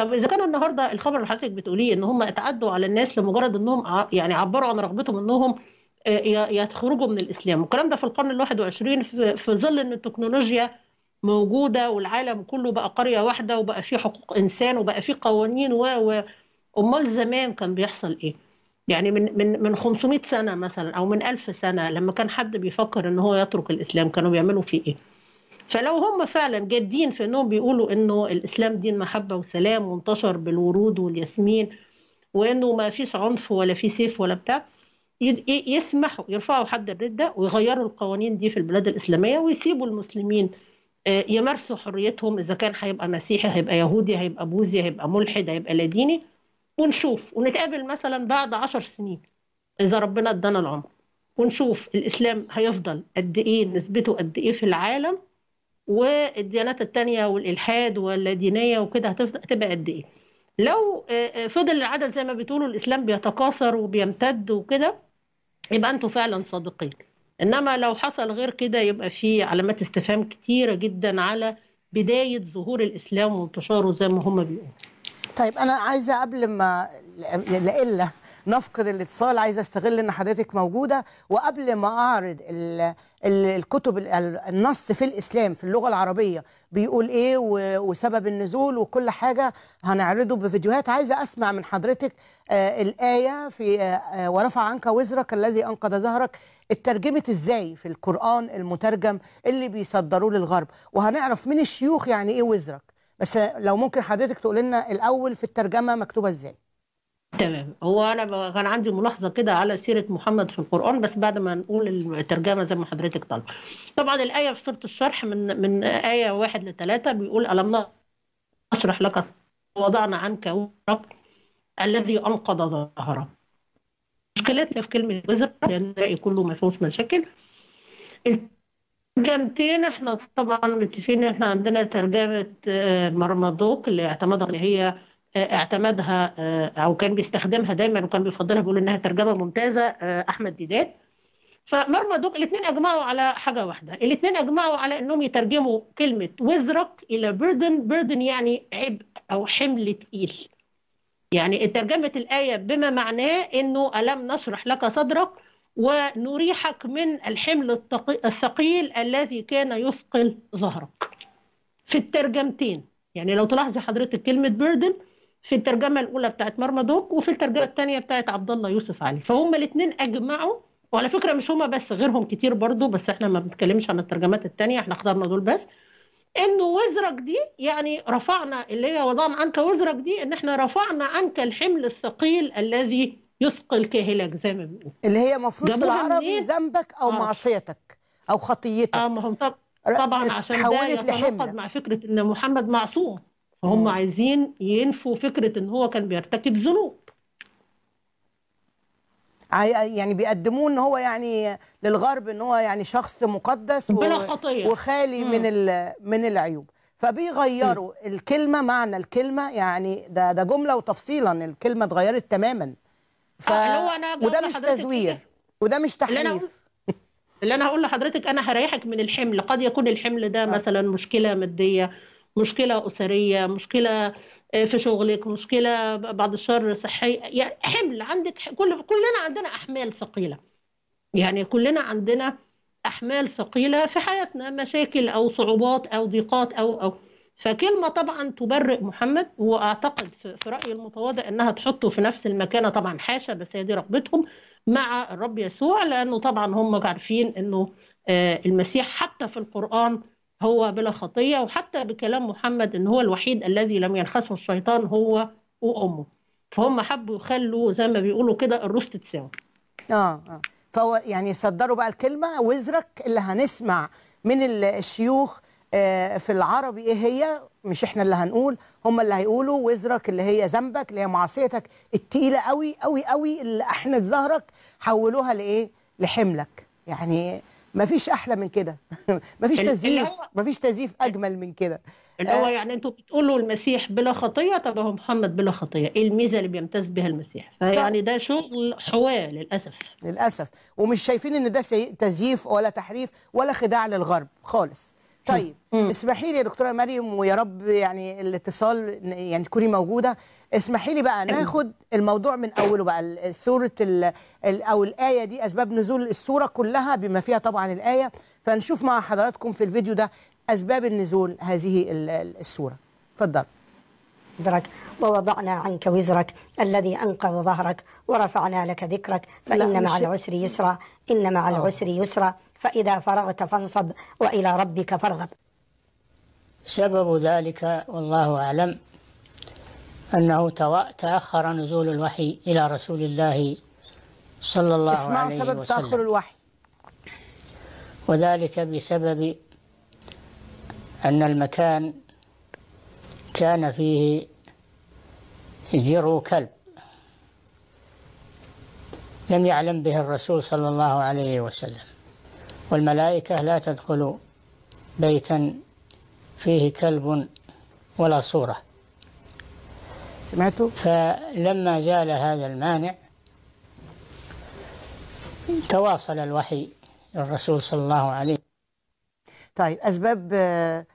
طب اذا كان النهارده الخبر اللي حضرتك بتقوليه ان هم اتعدوا على الناس لمجرد انهم يعني عبروا عن رغبتهم انهم آه، يخرجوا من الاسلام والكلام ده في القرن ال21 في ظل ان التكنولوجيا موجوده والعالم كله بقى قريه واحده وبقى في حقوق انسان وبقى في قوانين و امال زمان كان بيحصل ايه؟ يعني من من من 500 سنه مثلا او من 1000 سنه لما كان حد بيفكر ان هو يترك الاسلام كانوا بيعملوا فيه ايه؟ فلو هم فعلا جادين في انهم بيقولوا انه الاسلام دين محبه وسلام وانتشر بالورود والياسمين وانه ما فيش عنف ولا في سيف ولا بتاع يسمحوا يرفعوا حد الرده ويغيروا القوانين دي في البلاد الاسلاميه ويسيبوا المسلمين آه، يمارسوا حريتهم اذا كان هيبقى مسيحي هيبقى يهودي هيبقى بوذي هيبقى ملحد هيبقى لا ديني ونشوف ونتقابل مثلا بعد عشر سنين اذا ربنا ادانا العمر ونشوف الاسلام هيفضل قد ايه نسبته قد ايه في العالم والديانات التانية والإلحاد واللادينية وكده هتبقى قد إيه لو آه، آه، فضل العدد زي ما بتقولوا الإسلام بيتكاثر وبيمتد وكده يبقى أنتوا فعلا صادقين إنما لو حصل غير كده يبقى في علامات استفهام كتيرة جدا على بداية ظهور الإسلام وانتشاره زي ما هم بيقولوا طيب أنا عايزة قبل ما لإلا نفقد الاتصال عايزه استغل ان حضرتك موجوده وقبل ما اعرض الكتب النص في الإسلام في اللغة العربية بيقول إيه وسبب النزول وكل حاجة هنعرضه بفيديوهات عايزة أسمع من حضرتك آه الآية في آه, آه، ورفع عنك وزرك الذي أنقذ ظهرك اترجمت إزاي في القرآن المترجم اللي بيصدروه للغرب وهنعرف من الشيوخ يعني إيه وزرك بس لو ممكن حضرتك تقول لنا الأول في الترجمة مكتوبة إزاي تمام هو انا كان عندي ملاحظه كده على سيره محمد في القران بس بعد ما نقول الترجمه زي ما حضرتك طالب طبعا الايه في سوره الشرح من من ايه واحد لثلاثه بيقول الم نشرح لك وضعنا عنك وزرك الذي انقض ظهره مشكلتنا في كلمه وزر لان يعني كله ما فيهوش مشاكل ترجمتين احنا طبعا متفقين احنا عندنا ترجمه آه، مرمضوك اللي اعتمدها اللي هي آه، اعتمدها آه، او كان بيستخدمها دايما وكان بيفضلها بيقول انها ترجمه ممتازه آه، احمد ديدات فمرمى دوك الاثنين اجمعوا على حاجه واحده الاثنين اجمعوا على انهم يترجموا كلمه وزرك الى بردن بردن يعني عبء او حمل تقيل يعني ترجمه الايه بما معناه انه الم نشرح لك صدرك ونريحك من الحمل الثقيل الذي كان يثقل ظهرك في الترجمتين يعني لو تلاحظي حضرتك كلمه بردن في الترجمه الاولى بتاعت مرمدوك وفي الترجمه الثانيه بتاعت عبد الله يوسف علي فهم الاثنين اجمعوا وعلى فكره مش هما بس غيرهم كتير برضو بس احنا ما بنتكلمش عن الترجمات الثانيه احنا اخترنا دول بس انه وزرك دي يعني رفعنا اللي هي وضعنا عنك وزرك دي ان احنا رفعنا عنك الحمل الثقيل الذي يثقل كاهلك زي ما بنقول اللي هي المفروض في العربي ذنبك او آه. معصيتك او خطيتك اه ما هم طب... طبعا عشان ده يتناقض مع فكره ان محمد معصوم فهم عايزين ينفوا فكره ان هو كان بيرتكب ذنوب يعني بيقدموه ان هو يعني للغرب ان هو يعني شخص مقدس بلا خطيه وخالي مم. من من العيوب فبيغيروا مم. الكلمه معنى الكلمه يعني ده ده جمله وتفصيلا الكلمه اتغيرت تماما ف... آه أنا وده مش تزوير إيه؟ وده مش تحريف اللي انا هقول لحضرتك انا هريحك من الحمل قد يكون الحمل ده آه. مثلا مشكله ماديه مشكله اسريه مشكله آه، في شغلك مشكله بعد الشر صحي يعني حمل عندك كل كلنا عندنا احمال ثقيله يعني كلنا عندنا احمال ثقيله في حياتنا مشاكل او صعوبات او ضيقات او او فكلمه طبعا تبرئ محمد واعتقد في رايي المتواضع انها تحطه في نفس المكانه طبعا حاشا بس هي دي رغبتهم مع الرب يسوع لانه طبعا هم عارفين انه آه، المسيح حتى في القران هو بلا خطيه وحتى بكلام محمد ان هو الوحيد الذي لم ينخسه الشيطان هو وامه فهم حبوا يخلوا زي ما بيقولوا كده الروس تتساوي اه اه فهو يعني صدروا بقى الكلمه وزرك اللي هنسمع من الشيوخ آه، في العربي ايه هي مش احنا اللي هنقول هم اللي هيقولوا وزرك اللي هي ذنبك اللي هي معصيتك التقيله قوي قوي قوي اللي احنت ظهرك حولوها لايه لحملك يعني مفيش احلى من كده مفيش تزييف مفيش تزييف اجمل من كده اللي هو آه. يعني انتوا بتقولوا المسيح بلا خطيه طب هو محمد بلا خطيه ايه الميزه اللي بيمتاز بها المسيح فيعني ده شغل حواه للاسف للاسف ومش شايفين ان ده تزييف ولا تحريف ولا خداع للغرب خالص طيب اسمحي لي يا دكتوره مريم ويا رب يعني الاتصال يعني تكوني موجوده اسمحي لي بقى ناخد الموضوع من اوله بقى سوره او الايه دي اسباب نزول السوره كلها بما فيها طبعا الايه فنشوف مع حضراتكم في الفيديو ده اسباب النزول هذه السوره اتفضل ووضعنا عنك وزرك الذي أنقذ ظهرك ورفعنا لك ذكرك فإن مع العسر يسرا إن مع آه. العسر يسرا فإذا فرغت فانصب وإلى ربك فارغب سبب ذلك والله أعلم أنه تأخر نزول الوحي إلى رسول الله صلى الله عليه اسمعوا عليه سبب تأخر الوحي وذلك بسبب أن المكان كان فيه جرو كلب لم يعلم به الرسول صلى الله عليه وسلم والملائكة لا تدخل بيتا فيه كلب ولا صوره سمعتوا؟ فلما زال هذا المانع تواصل الوحي للرسول صلى الله عليه طيب أسباب آه،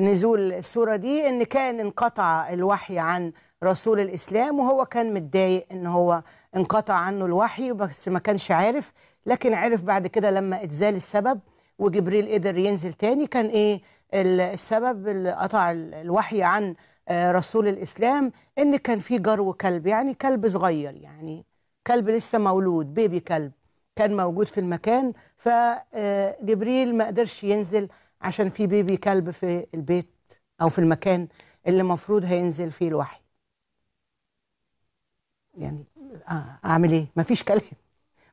نزول السورة دي إن كان انقطع الوحي عن رسول الإسلام وهو كان متضايق إن هو انقطع عنه الوحي بس ما كانش عارف لكن عرف بعد كده لما اتزال السبب وجبريل قدر ينزل تاني كان إيه السبب اللي قطع الوحي عن آه، رسول الإسلام إن كان في جرو كلب يعني كلب صغير يعني كلب لسه مولود بيبي كلب كان موجود في المكان فجبريل آه، ما قدرش ينزل عشان في بيبي كلب في البيت أو في المكان اللي المفروض هينزل فيه الوحي يعني آه، أعمل إيه؟ مفيش كلام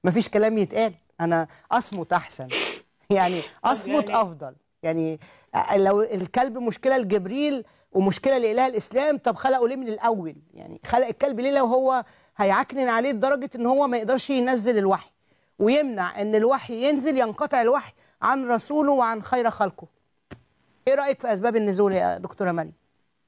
مفيش كلام يتقال أنا أصمت أحسن يعني أصمت يعني أفضل يعني لو الكلب مشكلة لجبريل ومشكله لاله الاسلام طب خلقه ليه من الاول يعني خلق الكلب ليه لو هو هيعكنن عليه لدرجه ان هو ما يقدرش ينزل الوحي ويمنع ان الوحي ينزل ينقطع الوحي عن رسوله وعن خير خلقه ايه رايك في اسباب النزول يا دكتوره مريم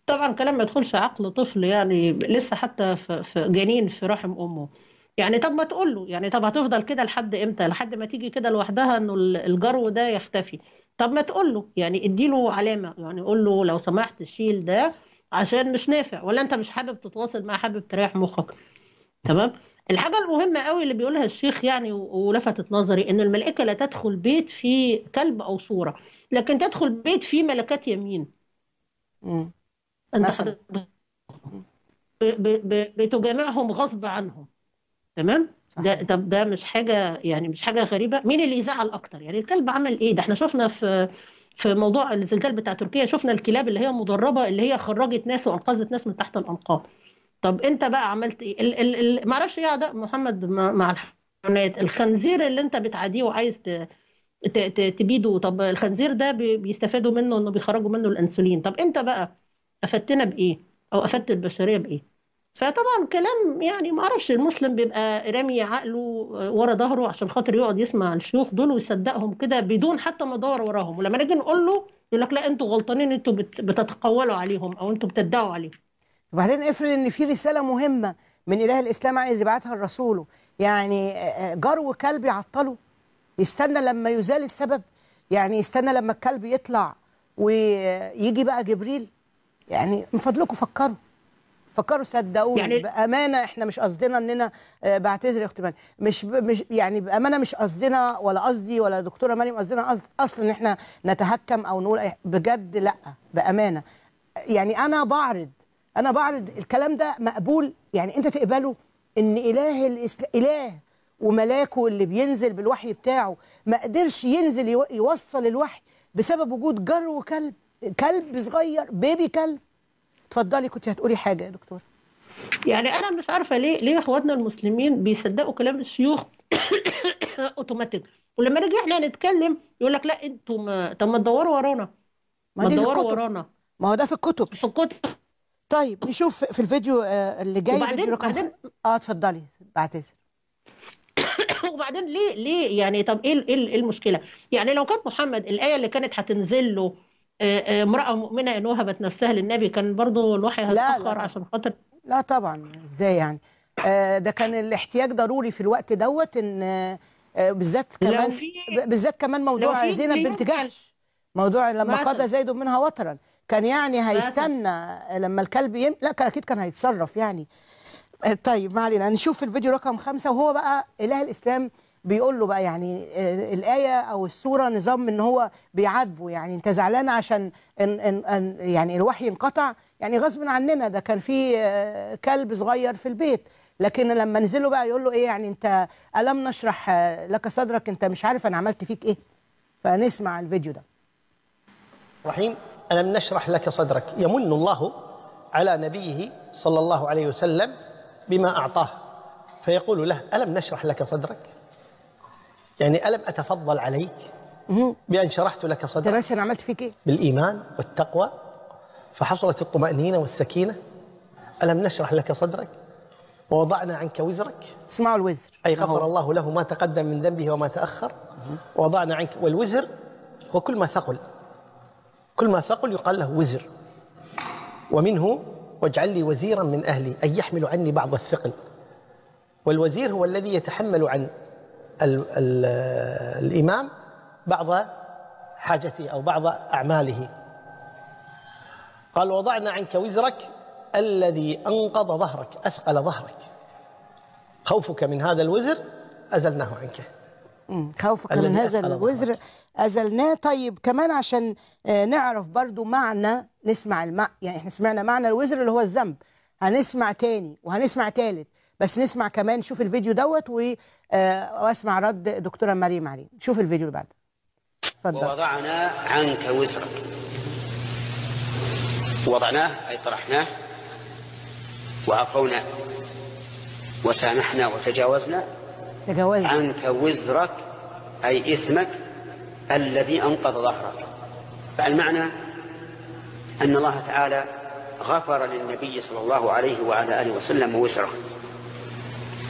طبعا كلام ما يدخلش عقل طفل يعني لسه حتى في جنين في رحم امه يعني طب ما تقول له يعني طب هتفضل كده لحد امتى لحد ما تيجي كده لوحدها انه الجرو ده يختفي طب ما تقول له يعني ادي له علامه يعني قول له لو سمحت شيل ده عشان مش نافع ولا انت مش حابب تتواصل مع حابب تريح مخك تمام الحاجه المهمه قوي اللي بيقولها الشيخ يعني ولفتت نظري ان الملائكه لا تدخل بيت فيه كلب او صوره لكن تدخل بيت فيه ملكات يمين امم انت بتجامعهم غصب عنهم تمام ده ده ده مش حاجه يعني مش حاجه غريبه مين اللي يزعل اكتر يعني الكلب عمل ايه ده احنا شفنا في في موضوع الزلزال بتاع تركيا شفنا الكلاب اللي هي مدربه اللي هي خرجت ناس وانقذت ناس من تحت الانقاض طب انت بقى عملت ايه ال ال ما اعرفش ايه ده محمد مع الحيوانات الخنزير اللي انت بتعاديه وعايز ت ت تبيده طب الخنزير ده بيستفادوا منه انه بيخرجوا منه الانسولين طب انت بقى افدتنا بايه او افدت البشريه بايه فطبعا كلام يعني ما اعرفش المسلم بيبقى رامي عقله ورا ظهره عشان خاطر يقعد يسمع الشيوخ دول ويصدقهم كده بدون حتى ما يدور وراهم ولما نيجي نقول له يقول لك لا انتوا غلطانين انتوا بتتقولوا عليهم او انتوا بتدعوا عليهم وبعدين افرض ان في رساله مهمه من اله الاسلام عايز يبعتها لرسوله يعني آه، آه، جار وكلب يعطله يستنى لما يزال السبب يعني يستنى لما الكلب يطلع ويجي بقى جبريل يعني من فضلكم فكروا فكروا صدقوني يعني بامانه احنا مش قصدنا اننا آه، بعتذر يا اختي مريم مش مش يعني بامانه مش قصدنا ولا قصدي ولا دكتوره مريم قصدنا اصلا ان احنا نتهكم او نقول بجد لا بامانه يعني انا بعرض انا بعرض الكلام ده مقبول يعني انت تقبله ان اله الاسل... اله وملاكه اللي بينزل بالوحي بتاعه ما قدرش ينزل يوصل الوحي بسبب وجود جرو كلب كلب صغير بيبي كلب اتفضلي كنت هتقولي حاجه يا دكتور يعني انا مش عارفه ليه ليه اخواتنا المسلمين بيصدقوا كلام الشيوخ اوتوماتيك ولما نيجي احنا نتكلم يقول لك لا انتوا ما طب ما تدوروا ورانا ما تدوروا ورانا ما هو ده في الكتب في الكتب طيب نشوف في الفيديو آه، اللي جاي وبعدين رقم بعدين اه اتفضلي بعتذر وبعدين ليه ليه يعني طب ايه إيه, ايه المشكله؟ يعني لو كان محمد الايه اللي كانت هتنزل له آه، آه، امرأة مؤمنة إن وهبت نفسها للنبي كان برضو الوحي هيتأخر عشان خاطر لا طبعا إزاي يعني آه، ده كان الاحتياج ضروري في الوقت دوت إن بالذات كمان بالذات كمان موضوع زينب بنت جحش موضوع لما قاد زيد منها وطرا كان يعني هيستنى لما الكلب يم... لا كان اكيد كان هيتصرف يعني طيب ما علينا نشوف الفيديو رقم خمسة وهو بقى اله الاسلام بيقول له بقى يعني آه، الايه او السوره نظام ان هو بيعاتبه يعني انت زعلان عشان إن إن إن يعني الوحي انقطع يعني غصب عننا ده كان في آه، كلب صغير في البيت لكن لما نزله بقى يقول له ايه يعني انت الم نشرح آه، لك صدرك انت مش عارف انا عملت فيك ايه فنسمع الفيديو ده رحيم الم نشرح لك صدرك يمن الله على نبيه صلى الله عليه وسلم بما اعطاه فيقول له الم نشرح لك صدرك يعني ألم أتفضل عليك بأن شرحت لك صدرك بس طيب، أنا عملت فيك إيه؟ بالإيمان والتقوى فحصلت الطمأنينة والسكينة ألم نشرح لك صدرك ووضعنا عنك وزرك اسمعوا الوزر أي نعم. غفر أوه. الله له ما تقدم من ذنبه وما تأخر ووضعنا عنك والوزر هو كل ما ثقل كل ما ثقل يقال له وزر ومنه واجعل لي وزيرا من أهلي أي يحمل عني بعض الثقل والوزير هو الذي يتحمل عن ال ال الإمام بعض حاجته أو بعض أعماله قال وضعنا عنك وزرك الذي أنقض ظهرك أثقل ظهرك خوفك من هذا الوزر أزلناه عنك خوفك من هذا الوزر أزلناه طيب كمان عشان آه، نعرف برضو معنى نسمع الم... يعني احنا سمعنا معنى الوزر اللي هو الذنب هنسمع تاني وهنسمع تالت بس نسمع كمان شوف الفيديو دوت آه، واسمع رد دكتوره مريم عليه شوف الفيديو اللي بعده اتفضل ووضعنا عنك وزرك وضعناه اي طرحناه وعفونا وسامحنا وتجاوزنا تجاوزنا عنك وزرك اي اثمك الذي انقض ظهرك فالمعنى ان الله تعالى غفر للنبي صلى الله عليه وعلى اله وسلم وزره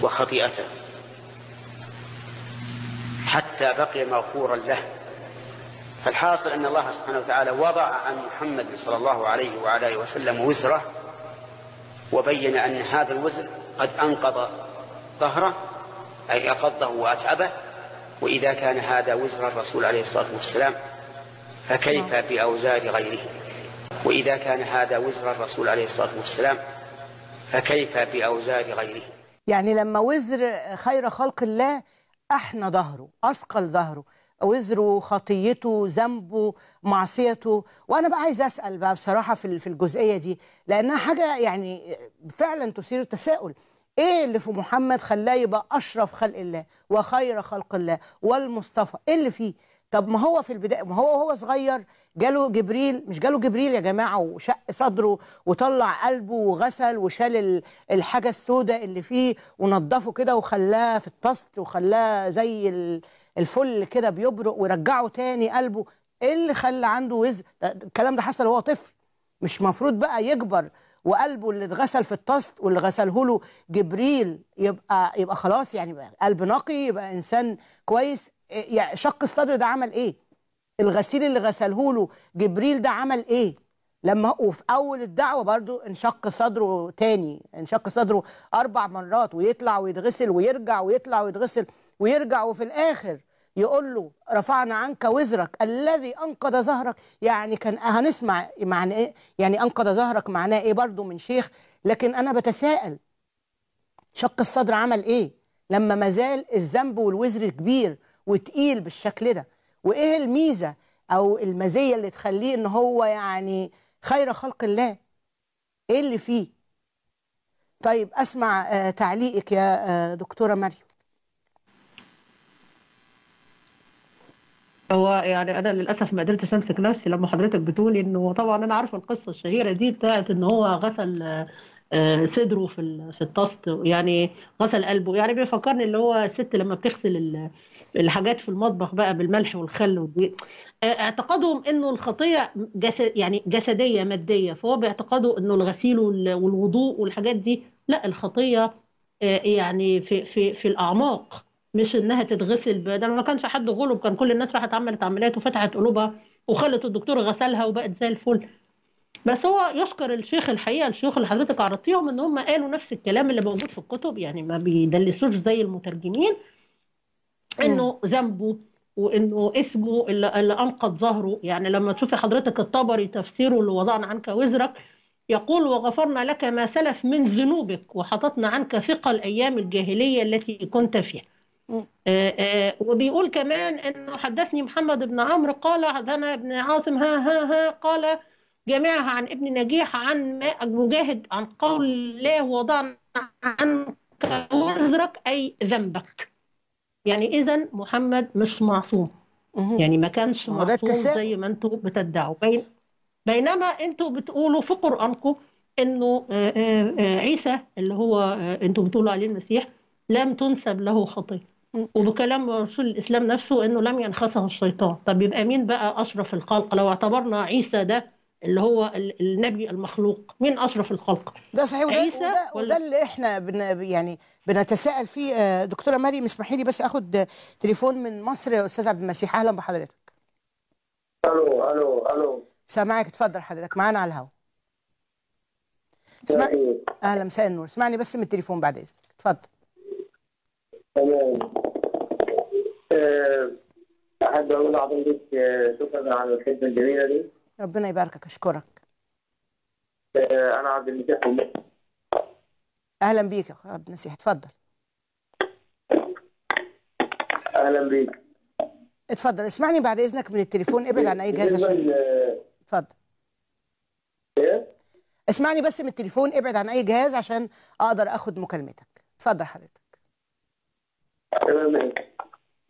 وخطيئته حتى بقي مغفورا له فالحاصل أن الله سبحانه وتعالى وضع عن محمد صلى الله عليه وعلى اله وسلم وزره وبين أن هذا الوزر قد أنقض ظهره أي أقضه وأتعبه وإذا كان هذا وزر الرسول عليه الصلاة والسلام فكيف نعم. بأوزار غيره وإذا كان هذا وزر الرسول عليه الصلاة والسلام فكيف بأوزار غيره يعني لما وزر خير خلق الله احنى ظهره اثقل ظهره وزره خطيته ذنبه معصيته وانا بقى عايز اسال بقى بصراحه في في الجزئيه دي لانها حاجه يعني فعلا تثير التساؤل ايه اللي في محمد خلاه يبقى اشرف خلق الله وخير خلق الله والمصطفى ايه اللي فيه طب ما هو في البدايه ما هو وهو صغير جاله جبريل مش جاله جبريل يا جماعه وشق صدره وطلع قلبه وغسل وشال الحاجه السوداء اللي فيه ونضفه كده وخلاه في الطست وخلاه زي الفل كده بيبرق ورجعه تاني قلبه ايه اللي خلى عنده وزن الكلام ده حصل وهو طفل مش مفروض بقى يكبر وقلبه اللي اتغسل في الطست واللي غسله له جبريل يبقى يبقى خلاص يعني قلب نقي يبقى انسان كويس إيه، يا شق الصدر ده عمل ايه الغسيل اللي غسله له جبريل ده عمل ايه لما وفي اول الدعوه برضو انشق صدره تاني انشق صدره اربع مرات ويطلع ويتغسل ويرجع ويطلع ويتغسل ويرجع وفي الاخر يقول له رفعنا عنك وزرك الذي انقذ ظهرك يعني كان هنسمع معنى ايه يعني انقذ ظهرك معناه ايه برضو من شيخ لكن انا بتساءل شق الصدر عمل ايه لما مازال الذنب والوزر كبير وتقيل بالشكل ده وايه الميزه او المزيه اللي تخليه ان هو يعني خير خلق الله ايه اللي فيه طيب اسمع آه، تعليقك يا آه، دكتوره مريم هو يعني انا للاسف ما قدرتش امسك نفسي لما حضرتك بتقولي انه طبعا انا عارفه القصه الشهيره دي بتاعت ان هو غسل آه، صدره في في الطست يعني غسل قلبه يعني بيفكرني اللي هو الست لما بتغسل الحاجات في المطبخ بقى بالملح والخل والدقيق آه، اعتقادهم انه الخطيه جسد يعني جسديه ماديه فهو بيعتقدوا انه الغسيل والوضوء والحاجات دي لا الخطيه آه، يعني في في في الاعماق مش انها تتغسل بدل ما كانش حد غلب كان كل الناس راحت عملت عمليات وفتحت قلوبها وخلت الدكتور غسلها وبقت زي الفل بس هو يشكر الشيخ الحقيقه الشيوخ اللي حضرتك عرضتيهم ان هم قالوا نفس الكلام اللي موجود في الكتب يعني ما بيدلسوش زي المترجمين انه ذنبه وانه اسمه اللي, اللي انقذ ظهره يعني لما تشوفي حضرتك الطبري تفسيره اللي وضعنا عنك وزرك يقول وغفرنا لك ما سلف من ذنوبك وحطتنا عنك ثقل ايام الجاهليه التي كنت فيها آه، آه، وبيقول كمان انه حدثني محمد بن عمرو قال حدثنا ابن عاصم ها ها ها قال جميعها عن ابن نجيح عن مجاهد عن قول الله وضعنا عنك وزرك أي ذنبك يعني إذا محمد مش معصوم يعني ما كانش معصوم زي ما انتوا بتدعوا بين بينما انتوا بتقولوا في قرآنكم انه آه، آه، آه، عيسى اللي هو انتوا بتقولوا عليه المسيح لم تنسب له خطيه وبكلام رسول الاسلام نفسه انه لم ينخسه الشيطان طب يبقى مين بقى اشرف الخلق لو اعتبرنا عيسى ده اللي هو النبي المخلوق مين اشرف الخلق ده صحيح وده, عيسى وده, وده اللي احنا بن يعني بنتساءل فيه آه، دكتوره مريم اسمحي لي بس اخد تليفون من مصر يا استاذ عبد المسيح اهلا بحضرتك الو الو الو سامعك اتفضل حضرتك معانا على الهوا اسمع... اهلا مساء النور اسمعني بس من التليفون بعد اذنك اتفضل تمام أه... احب اقول لحضرتك آه، شكرا على الخدمه الجميله دي ربنا يباركك اشكرك آه، انا عبد النسيح اهلا بيك يا عبد المسيح اتفضل اهلا بيك اتفضل اسمعني بعد اذنك من التليفون ابعد عن اي جهاز عشان اتفضل ايه اسمعني بس من التليفون ابعد عن اي جهاز عشان اقدر اخد مكالمتك اتفضل حضرتك تمام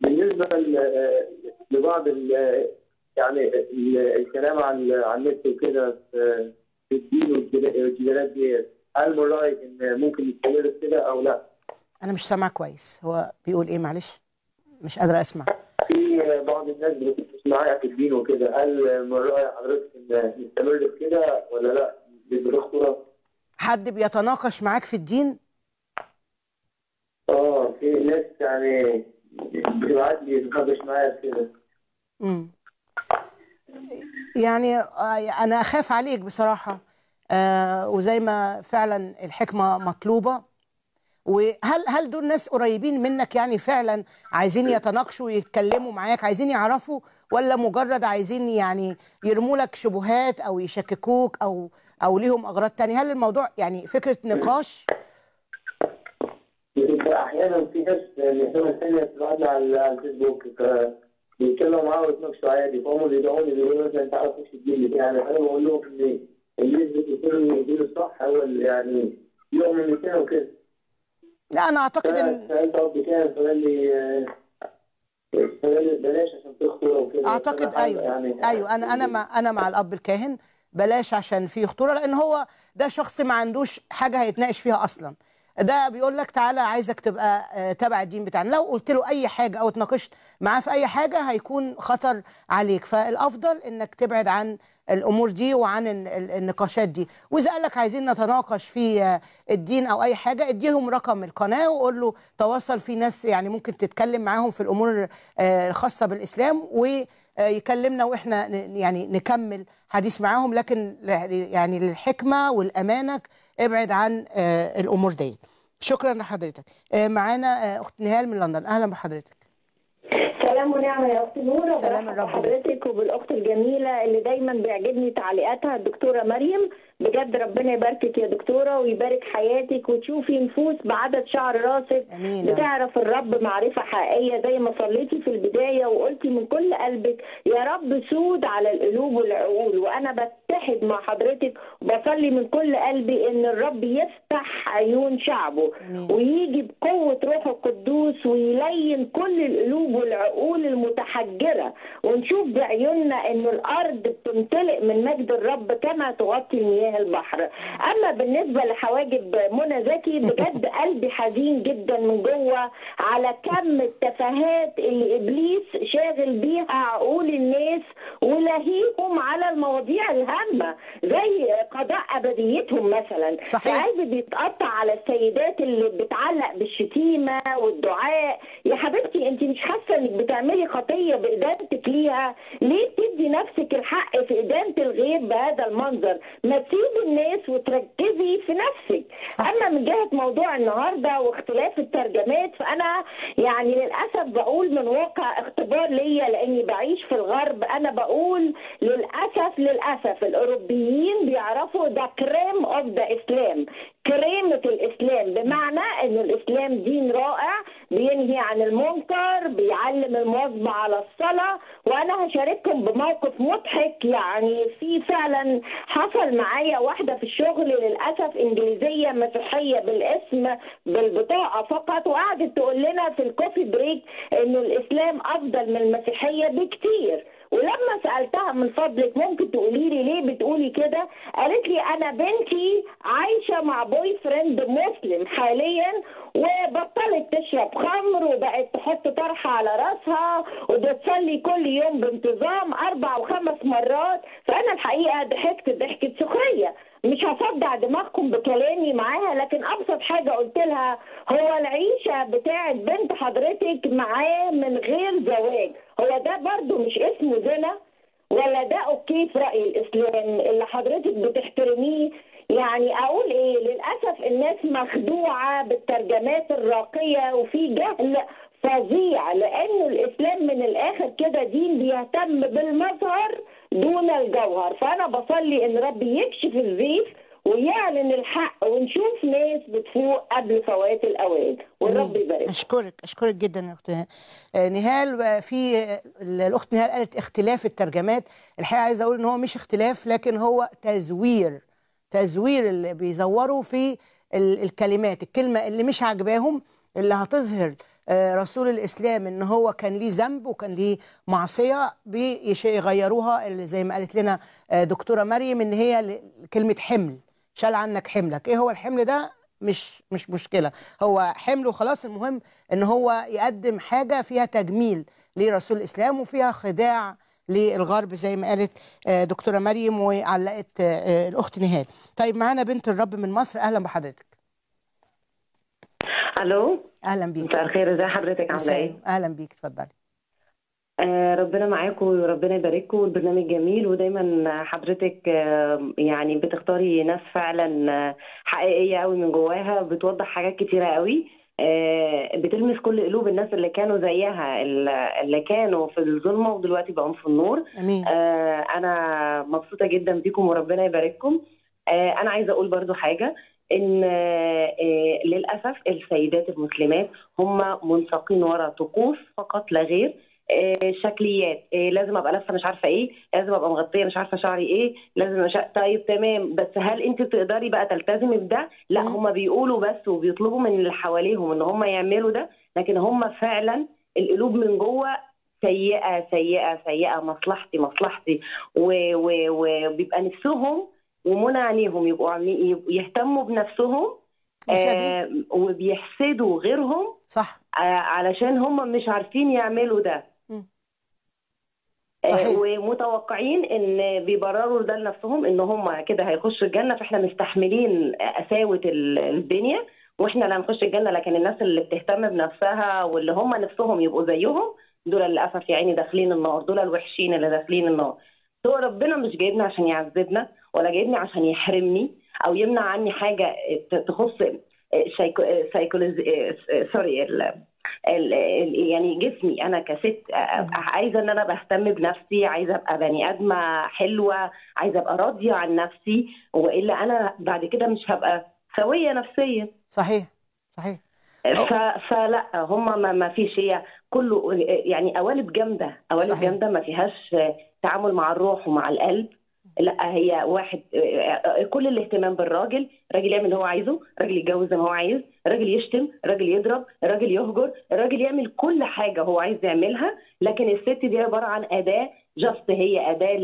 بالنسبه لبعض ال يعني الكلام عن عن النت وكده في الدين والجدالات دي هل من رايك ان ممكن يستمر كده او لا؟ انا مش سامع كويس هو بيقول ايه معلش؟ مش قادره اسمع في بعض الناس بتتكلم معايا في الدين وكده هل من راي حضرتك ان يستمر كده ولا لا؟ بالخطوره حد بيتناقش معاك في الدين؟ اه في ناس يعني بتبعت لي تناقش معايا كده امم يعني آه، انا اخاف عليك بصراحه آه وزي ما فعلا الحكمه مطلوبه وهل هل دول ناس قريبين منك يعني فعلا عايزين يتناقشوا ويتكلموا معاك عايزين يعرفوا ولا مجرد عايزين يعني يرموا لك شبهات او يشككوك او او ليهم اغراض تانية هل الموضوع يعني فكره نقاش احيانا في ناس من الثانيه بتبعت على الفيسبوك بيتكلموا معاه ويتناقشوا عادي فهم اللي يدعوني بيقولوا مثلا انت عارف تخش الجيل بتاعي يعني انا بقول لهم ان اللي يثبت الدين الصح هو اللي يعني يؤمن بكده وكده لا انا اعتقد ان سالت ربي كان فقال لي بلاش عشان في خطوره وكده اعتقد ايوه يعني ايوه انا انا مع انا مع الاب الكاهن بلاش عشان في خطوره لان هو ده شخص ما عندوش حاجه هيتناقش فيها اصلا ده بيقول لك تعالى عايزك تبقى آه، تبع الدين بتاعنا لو قلت له اي حاجه او اتناقشت معاه في اي حاجه هيكون خطر عليك فالافضل انك تبعد عن الامور دي وعن النقاشات دي واذا قال لك عايزين نتناقش في آه، الدين او اي حاجه اديهم رقم القناه وقول له تواصل في ناس يعني ممكن تتكلم معاهم في الامور آه، الخاصه بالاسلام و آه، يكلمنا واحنا يعني نكمل حديث معاهم لكن يعني للحكمه والامانه ابعد عن آه، الامور دي شكرا لحضرتك آه، معانا اخت نهال من لندن اهلا بحضرتك سلام ونعمة يا أخت نورة سلام حضرتك وبالأخت الجميلة اللي دايما بيعجبني تعليقاتها الدكتورة مريم بجد ربنا يباركك يا دكتوره ويبارك حياتك وتشوفي نفوس بعدد شعر راسك بتعرف الرب معرفه حقيقيه زي ما صليتي في البدايه وقلتي من كل قلبك يا رب سود على القلوب والعقول وانا بتحد مع حضرتك وبصلي من كل قلبي ان الرب يفتح عيون شعبه ويجي بقوه روحه القدوس ويلين كل القلوب والعقول المتحجره ونشوف بعيوننا ان الارض بتمتلئ من مجد الرب كما تغطي المياه عليها البحر اما بالنسبه لحواجب منى زكي بجد قلبي حزين جدا من جوه على كم التفاهات اللي ابليس شاغل بيها عقول الناس ولهيهم على المواضيع الهامه زي قضاء ابديتهم مثلا صحيح عايز بيتقطع على السيدات اللي بتعلق بالشتيمه والدعاء يا حبيبتي انت مش حاسه انك بتعملي خطيه بادانتك ليها ليه بتدي نفسك الحق في ادانه الغير بهذا المنظر ما تسيبي الناس وتركزي في نفسك صح. اما من جهه موضوع النهارده واختلاف الترجمات فانا يعني للاسف بقول من واقع اختبار ليا لاني بعيش في الغرب انا بقول للاسف للاسف الاوروبيين بيعرفوا ده كريم اوف ذا اسلام كريمة الإسلام بمعنى أن الإسلام دين رائع بينهي عن المنكر بيعلم المواظبة على الصلاة وأنا هشارككم بموقف مضحك يعني في فعلا حصل معايا زميلة واحدة في الشغل للأسف إنجليزية مسيحية بالاسم بالبطاقة فقط وقعدت تقول لنا في الكوفي بريك إنه الإسلام أفضل من المسيحية بكتير ولما سالتها من فضلك ممكن تقولي لي ليه بتقولي كده قالت لي انا بنتي عايشه مع بوي فريند مسلم حاليا وبطلت تشرب خمر وبقت تحط طرحه على راسها وبتصلي كل يوم بانتظام اربع وخمس مرات فانا الحقيقه ضحكت ضحكه سخريه مش هصدع دماغكم بكلامي معاها لكن ابسط حاجه قلت لها هو العيشه بتاعت بنت حضرتك معاه من غير زواج هو ده برضو مش اسمه زنا ولا ده اوكي في راي الاسلام اللي حضرتك بتحترميه يعني اقول ايه للاسف الناس مخدوعه بالترجمات الراقيه وفي جهل فظيع لانه الاسلام من الاخر كده دين بيهتم بالمظهر دون الجوهر فانا بصلي ان ربي يكشف الزيف ويعلن الحق ونشوف ناس بتفوق قبل فوات الاوان والرب يبارك اشكرك اشكرك جدا يا اخت نهال في الاخت نهال قالت اختلاف الترجمات الحقيقه عايزه اقول ان هو مش اختلاف لكن هو تزوير تزوير اللي بيزوروا في الكلمات الكلمه اللي مش عاجباهم اللي هتظهر آه، رسول الاسلام ان هو كان ليه ذنب وكان ليه معصيه بيغيروها زي ما قالت لنا آه، دكتوره مريم ان هي كلمه حمل شال عنك حملك ايه هو الحمل ده مش مش مشكله هو حمله خلاص المهم ان هو يقدم حاجه فيها تجميل لرسول الاسلام وفيها خداع للغرب زي ما قالت آه، دكتوره مريم وعلقت آه، آه، الاخت نهاد طيب معانا بنت الرب من مصر اهلا بحضرتك الو اهلا بيك مساء الخير ازي حضرتك عامله ايه اهلا بيك اتفضلي آه، ربنا معاكم وربنا يبارككم والبرنامج جميل ودايما حضرتك آه، يعني بتختاري ناس فعلا آه، حقيقيه قوي من جواها بتوضح حاجات كتيره قوي بتلمس كل قلوب الناس اللي كانوا زيها اللي كانوا في الظلمه ودلوقتي بقوا في النور امين انا مبسوطه جدا بيكم وربنا يبارككم انا عايزه اقول برضو حاجه ان للاسف السيدات المسلمات هم منساقين وراء طقوس فقط لا غير آه، شكليات آه، لازم ابقى لابسه مش عارفه ايه لازم ابقى مغطيه مش عارفه شعري ايه لازم مش... طيب تمام بس هل انت بتقدري بقى تلتزمي بده لا هم بيقولوا بس وبيطلبوا من اللي حواليهم ان هم يعملوا ده لكن هم فعلا القلوب من جوه سيئه سيئه سيئه مصلحتي مصلحتي وبيبقى نفسهم ومنى عينيهم يبقوا عاملين يهتموا بنفسهم آه وبيحسدوا غيرهم صح آه علشان هم مش عارفين يعملوا ده صحيح. آه، ومتوقعين ان بيبرروا ده لنفسهم ان هم كده هيخشوا الجنه فاحنا مستحملين قساوه الدنيا واحنا اللي هنخش الجنه لكن الناس اللي بتهتم بنفسها واللي هم نفسهم يبقوا زيهم دول للاسف يا عيني داخلين النار دول الوحشين اللي داخلين النار هو ربنا مش جايبنا عشان يعذبنا ولا جايبني عشان يحرمني او يمنع عني حاجه تخص سوري آه، آه، يعني جسمي انا كست عايزه ان انا بهتم بنفسي عايزه ابقى بني ادمه حلوه عايزه ابقى راضيه عن نفسي والا انا بعد كده مش هبقى سويه نفسيا صحيح صحيح آه، ف... فلا هم ما, ما فيش هي كله يعني قوالب جامده قوالب جامده ما فيهاش تعامل مع الروح ومع القلب لا هي واحد آه، آه، آه، كل الاهتمام بالراجل راجل يعمل اللي هو عايزه راجل يتجوز ما هو عايز راجل يشتم راجل يضرب راجل يهجر راجل يعمل كل حاجه هو عايز يعملها لكن الست دي عباره عن اداه جاست هي اداه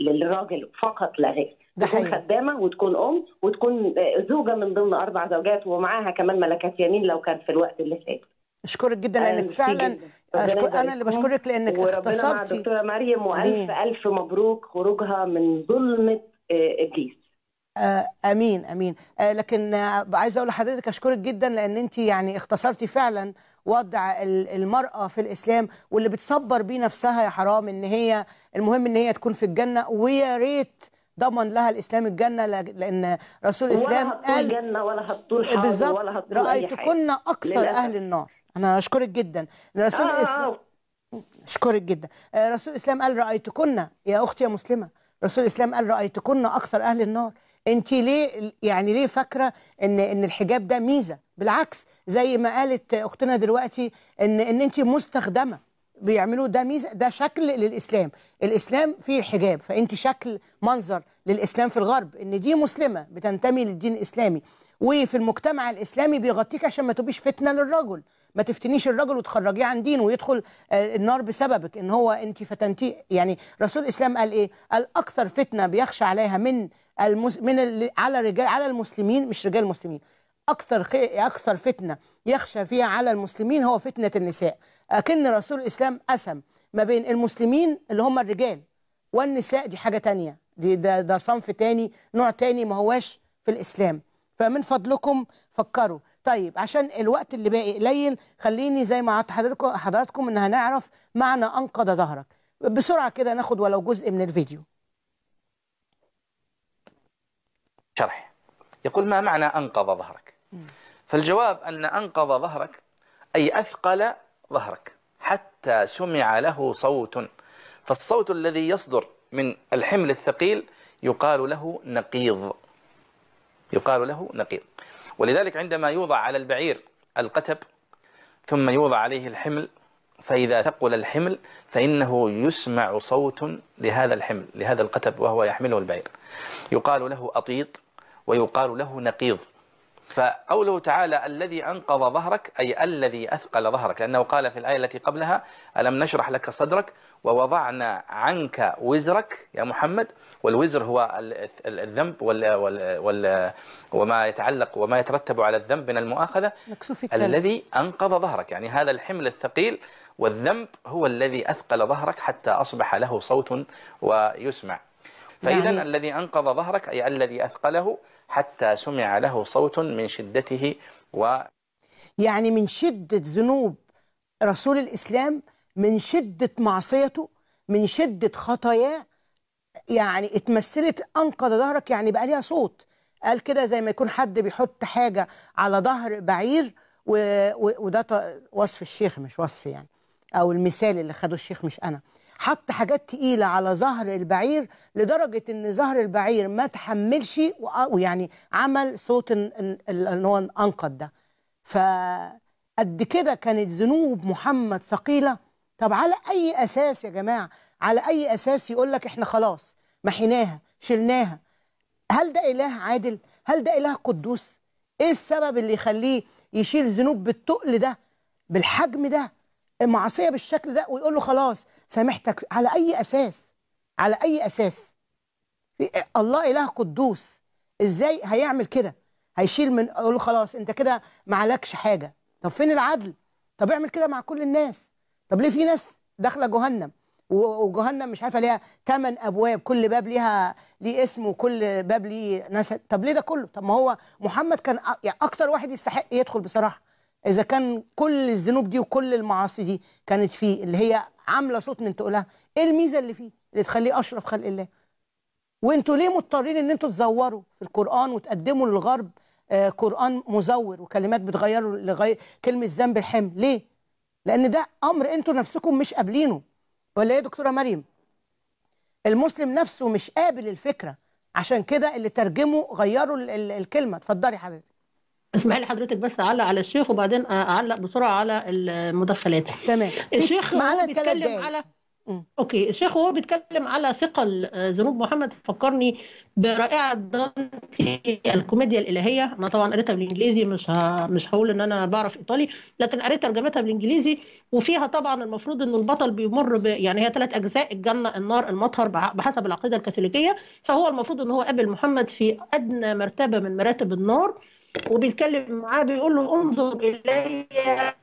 للراجل فقط لا غير تكون خدامه وتكون ام وتكون زوجه من ضمن اربع زوجات ومعاها كمان ملكات يمين لو كان في الوقت اللي فات اشكرك جدا لانك فعلا أشكر انا اللي بشكرك لانك اختصرتي يا دكتوره مريم والف الف مبروك خروجها من ظلمه آه، ابليس آه، امين امين آه، لكن عايزه اقول لحضرتك اشكرك جدا لان انت يعني اختصرتي فعلا وضع المراه في الاسلام واللي بتصبر بيه نفسها يا حرام ان هي المهم ان هي تكون في الجنه ويا ريت ضمن لها الاسلام الجنه لان رسول الاسلام ولا قال الجنه ولا هتطول حاجه بالظبط رايتكن اكثر للأسف. اهل النار انا اشكرك جدا رسول آه الاسلام آه. اشكرك جدا آه، رسول الاسلام قال رايتكن يا اختي يا مسلمه رسول الاسلام قال رايتكن اكثر اهل النار انت ليه يعني ليه فاكره ان ان الحجاب ده ميزه بالعكس زي ما قالت اختنا دلوقتي ان ان انت مستخدمه بيعملوا ده ميزه ده شكل للاسلام الاسلام فيه الحجاب فانت شكل منظر للاسلام في الغرب ان دي مسلمه بتنتمي للدين الاسلامي وفي المجتمع الاسلامي بيغطيك عشان ما تبقيش فتنه للرجل ما تفتنيش الرجل وتخرجيه عن دينه ويدخل آه، النار بسببك ان هو انت فتنتي يعني رسول الاسلام قال ايه قال اكثر فتنه بيخشى عليها من المس... من ال... على رجال على المسلمين مش رجال المسلمين اكثر اكثر فتنه يخشى فيها على المسلمين هو فتنه النساء اكن رسول الاسلام قسم ما بين المسلمين اللي هم الرجال والنساء دي حاجه تانية دي ده ده صنف تاني نوع تاني ما هواش في الاسلام فمن فضلكم فكروا طيب عشان الوقت اللي باقي قليل خليني زي ما عدت حضراتكم حضراتكم ان هنعرف معنى انقض ظهرك بسرعه كده ناخد ولو جزء من الفيديو شرح يقول ما معنى انقض ظهرك فالجواب ان انقض ظهرك اي اثقل ظهرك حتى سمع له صوت فالصوت الذي يصدر من الحمل الثقيل يقال له نقيض يقال له نقيض ولذلك عندما يوضع على البعير القتب ثم يوضع عليه الحمل فإذا ثقل الحمل فإنه يسمع صوت لهذا الحمل لهذا القتب وهو يحمله البعير يقال له أطيط ويقال له نقيض فقوله تعالى الذي أنقض ظهرك أي الذي أثقل ظهرك لأنه قال في الآية التي قبلها ألم نشرح لك صدرك ووضعنا عنك وزرك يا محمد والوزر هو الذنب وال وال وال وما يتعلق وما يترتب على الذنب من المؤاخذة الذي أنقض ظهرك يعني هذا الحمل الثقيل والذنب هو الذي أثقل ظهرك حتى أصبح له صوت ويسمع فإذا يعني الذي أنقض ظهرك أي الذي أثقله حتى سمع له صوت من شدته و يعني من شدة ذنوب رسول الإسلام من شدة معصيته من شدة خطاياه يعني اتمثلت أنقض ظهرك يعني بقى ليها صوت قال كده زي ما يكون حد بيحط حاجة على ظهر بعير وده وصف الشيخ مش وصف يعني أو المثال اللي خده الشيخ مش أنا حط حاجات تقيلة على ظهر البعير لدرجة ان ظهر البعير ما تحملش ويعني عمل صوت اللي هو انقض ده فقد كده كانت ذنوب محمد ثقيلة طب على اي اساس يا جماعة على اي اساس يقول لك احنا خلاص محيناها شلناها هل ده اله عادل هل ده اله قدوس ايه السبب اللي يخليه يشيل ذنوب بالتقل ده بالحجم ده المعصيه بالشكل ده ويقول له خلاص سامحتك على اي اساس على اي اساس إيه، إيه، الله اله قدوس ازاي هيعمل كده هيشيل من يقول له خلاص انت كده ما عليكش حاجه طب فين العدل طب اعمل كده مع كل الناس طب ليه في ناس داخله جهنم وجهنم مش عارفه ليها ثمان ابواب كل باب ليها ليه اسم وكل باب ليه ناس طب ليه ده كله طب ما هو محمد كان يعني اكتر واحد يستحق يدخل بصراحه اذا كان كل الذنوب دي وكل المعاصي دي كانت فيه اللي هي عامله صوت من تقولها ايه الميزه اللي فيه اللي تخليه اشرف خلق الله وانتوا ليه مضطرين ان انتوا تزوروا في القران وتقدموا للغرب آه قران مزور وكلمات بتغيروا لغاية كلمه ذنب الحمل ليه لان ده امر انتوا نفسكم مش قابلينه ولا ايه يا دكتوره مريم المسلم نفسه مش قابل الفكره عشان كده اللي ترجموا غيروا الكلمه اتفضلي حضرتك اسمح لي حضرتك بس اعلق على الشيخ وبعدين اعلق بسرعه على المدخلات تمام الشيخ معانا بيتكلم على اوكي الشيخ وهو بيتكلم على ثقل ذنوب محمد فكرني برائعه دانتي الكوميديا الالهيه انا طبعا قريتها بالانجليزي مش ه... مش هقول ان انا بعرف ايطالي لكن قريت ترجمتها بالانجليزي وفيها طبعا المفروض ان البطل بيمر ب... يعني هي ثلاث اجزاء الجنه النار المطهر بحسب العقيده الكاثوليكيه فهو المفروض ان هو قابل محمد في ادنى مرتبه من مراتب النار وبيتكلم معاه بيقول له انظر الي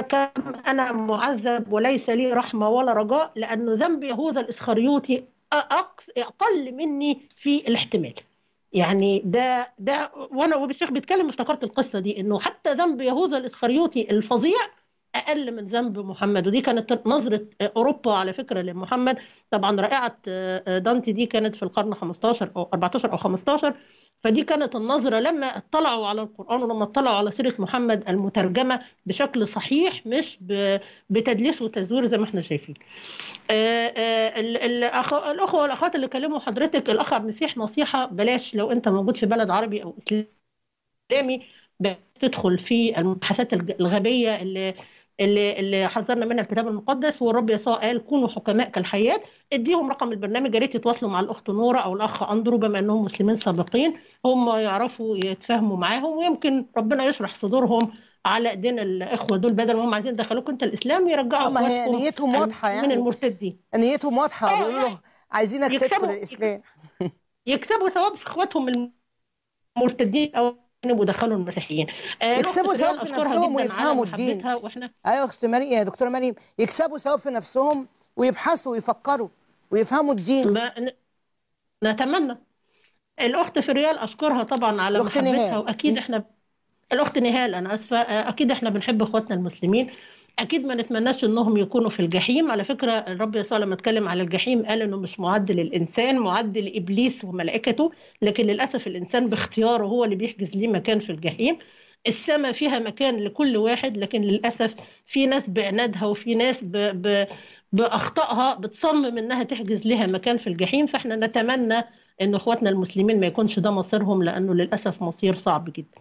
كم انا معذب وليس لي رحمه ولا رجاء لانه ذنب يهوذا الاسخريوطي اقل مني في الاحتمال يعني ده ده وانا والشيخ بيتكلم افتكرت القصه دي انه حتى ذنب يهوذا الاسخريوطي الفظيع اقل من ذنب محمد ودي كانت نظره اوروبا على فكره لمحمد طبعا رائعه آه، دانتي دي كانت في القرن 15 او 14 او 15 فدي كانت النظره لما اطلعوا على القران ولما اطلعوا على سيره محمد المترجمه بشكل صحيح مش بتدليس وتزوير زي ما احنا شايفين. آه، آه، الاخوه والاخوات اللي كلموا حضرتك الاخ عبد المسيح نصيحه بلاش لو انت موجود في بلد عربي او اسلامي تدخل في المبحثات الغبيه اللي اللي اللي حذرنا منها الكتاب المقدس والرب يسوع قال كونوا حكماء كالحيات اديهم رقم البرنامج يا ريت يتواصلوا مع الاخت نوره او الاخ اندرو بما انهم مسلمين سابقين هم يعرفوا يتفاهموا معاهم ويمكن ربنا يشرح صدورهم على ايدين الاخوه دول بدل ما هم عايزين يدخلوك انت الاسلام يرجعوا ما هي نيتهم واضحه يعني من المرتدين نيتهم واضحه أيوة. بيقولوا له عايزينك تدخل الاسلام يكسبوا ثواب في اخواتهم المرتدين او ودخلوا المسيحيين آه، يكسبوا ثواب في نفسهم ويفهموا الدين ايوه اختي مريم إيه، يا دكتوره مريم يكسبوا ثواب في نفسهم ويبحثوا ويفكروا ويفهموا الدين ما نتمنى الاخت في اشكرها طبعا على محبتها واكيد احنا الاخت نهال انا اسفه آه، اكيد احنا بنحب اخواتنا المسلمين اكيد ما نتمناش انهم يكونوا في الجحيم على فكره الرب يسوع لما اتكلم على الجحيم قال انه مش معد للانسان معد لابليس وملائكته لكن للاسف الانسان باختياره هو اللي بيحجز ليه مكان في الجحيم السماء فيها مكان لكل واحد لكن للاسف في ناس بعنادها وفي ناس ب... ب... باخطائها بتصمم انها تحجز لها مكان في الجحيم فاحنا نتمنى ان اخواتنا المسلمين ما يكونش ده مصيرهم لانه للاسف مصير صعب جدا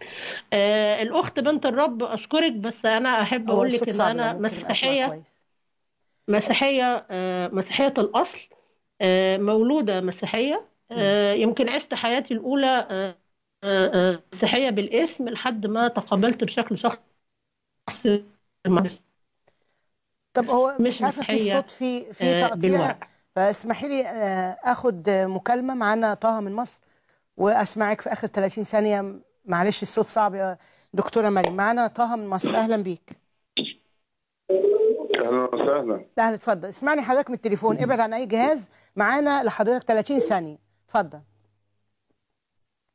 آه الاخت بنت الرب اشكرك بس انا احب اقول لك ان انا مسيحيه مسيحيه آه مسيحيه الاصل آه مولوده مسيحيه آه يمكن عشت حياتي الاولى آه،, آه آه مسيحيه بالاسم لحد ما تقابلت بشكل شخصي طب هو مش, مش عارفه في صوت في في آه، تقطيع فاسمحي لي آه، اخد مكالمه معانا طه من مصر واسمعك في اخر 30 ثانيه معلش الصوت صعب يا دكتوره مريم معانا طه من مصر اهلا بيك اهلا وسهلا اهلا اتفضل اسمعني حضرتك من التليفون ابعد عن اي جهاز معانا لحضرتك 30 ثانيه اتفضل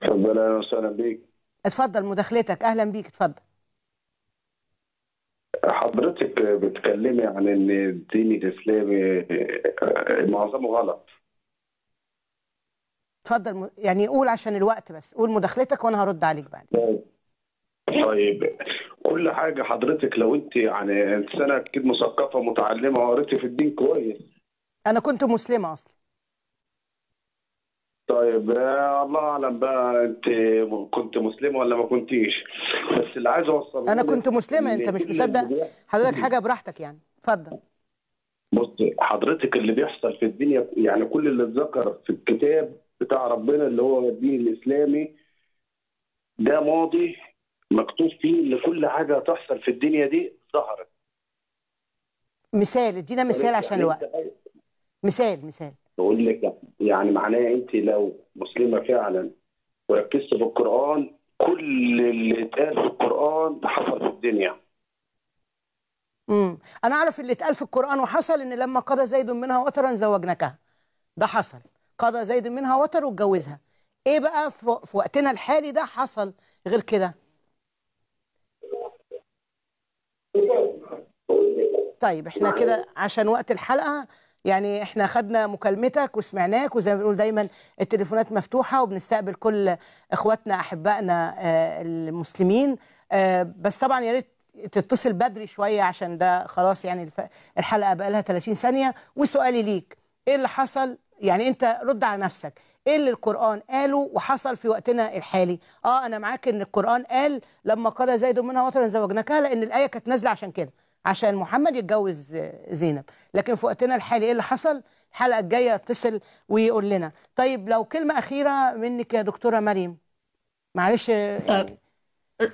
اتفضل اهلا وسهلا بيك اتفضل مداخلتك اهلا بيك اتفضل حضرتك بتكلمي عن ان الدين الاسلامي آه، معظمه غلط اتفضل يعني قول عشان الوقت بس قول مداخلتك وانا هرد عليك بعد طيب كل حاجه حضرتك لو انت يعني انسانه اكيد مثقفه متعلمه وقريتي في الدين كويس انا كنت مسلمه اصلا طيب آه، الله اعلم بقى انت كنت مسلمه ولا ما كنتيش بس اللي عايز اوصله انا كنت مسلمه انت مش مصدق حضرتك حاجه براحتك يعني اتفضل بص حضرتك اللي بيحصل في الدنيا يعني كل اللي اتذكر في الكتاب بتاع ربنا اللي هو الدين الاسلامي ده ماضي مكتوب فيه ان كل حاجه هتحصل في الدنيا دي ظهرت مثال ادينا مثال يعني عشان الوقت مثال مثال بقول لك يعني معناه انت لو مسلمه فعلا وركزت في القران كل اللي اتقال في القرآن حصل في الدنيا امم انا اعرف اللي اتقال في القرآن وحصل ان لما قضى زيد منها وترا زوجناكها ده حصل قضى زيد منها وتر واتجوزها ايه بقى في وقتنا الحالي ده حصل غير كده طيب احنا كده عشان وقت الحلقه يعني احنا خدنا مكالمتك وسمعناك وزي ما بنقول دايما التليفونات مفتوحه وبنستقبل كل اخواتنا احبائنا آه، المسلمين آه، بس طبعا يا ريت تتصل بدري شويه عشان ده خلاص يعني الحلقه بقى لها 30 ثانيه وسؤالي ليك ايه اللي حصل يعني انت رد على نفسك ايه اللي القران قاله وحصل في وقتنا الحالي اه انا معاك ان القران قال لما قضى زيد منها وطرا زوجناكها لان الايه كانت نازله عشان كده عشان محمد يتجوز زينب لكن في وقتنا الحالي ايه اللي حصل الحلقه الجايه اتصل ويقول لنا طيب لو كلمه اخيره منك يا دكتوره مريم معلش طيب.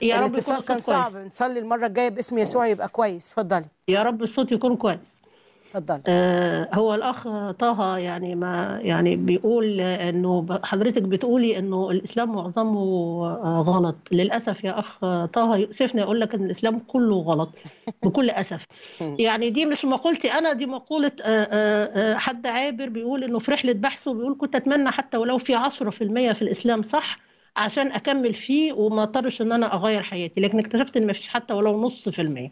يا رب يكون كان صعب نصلي المره الجايه باسم يسوع يبقى كويس اتفضلي يا رب الصوت يكون كويس تفضل آه هو الاخ طه يعني ما يعني بيقول انه حضرتك بتقولي انه الاسلام معظمه آه، غلط للاسف يا اخ طه يؤسفني اقول لك ان الاسلام كله غلط بكل اسف يعني دي مش مقولتي انا دي مقوله آه, آه،, آه، حد عابر بيقول انه في رحله بحثه بيقول كنت اتمنى حتى ولو في 10% في الاسلام صح عشان اكمل فيه وما اضطرش ان انا اغير حياتي لكن اكتشفت ان ما فيش حتى ولو نص في المية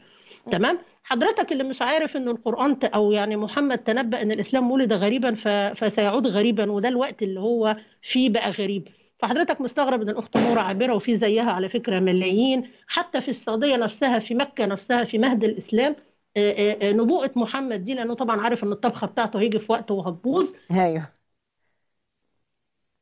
تمام حضرتك اللي مش عارف ان القران او يعني محمد تنبأ ان الاسلام ولد غريبا فسيعود غريبا وده الوقت اللي هو فيه بقى غريب فحضرتك مستغرب ان الاخت نوره عابره وفي زيها على فكره ملايين حتى في السعوديه نفسها في مكه نفسها في مهد الاسلام آه، آه، آه، نبوءه محمد دي لانه طبعا عارف ان الطبخه بتاعته هيجي في وقته وهتبوظ ايوه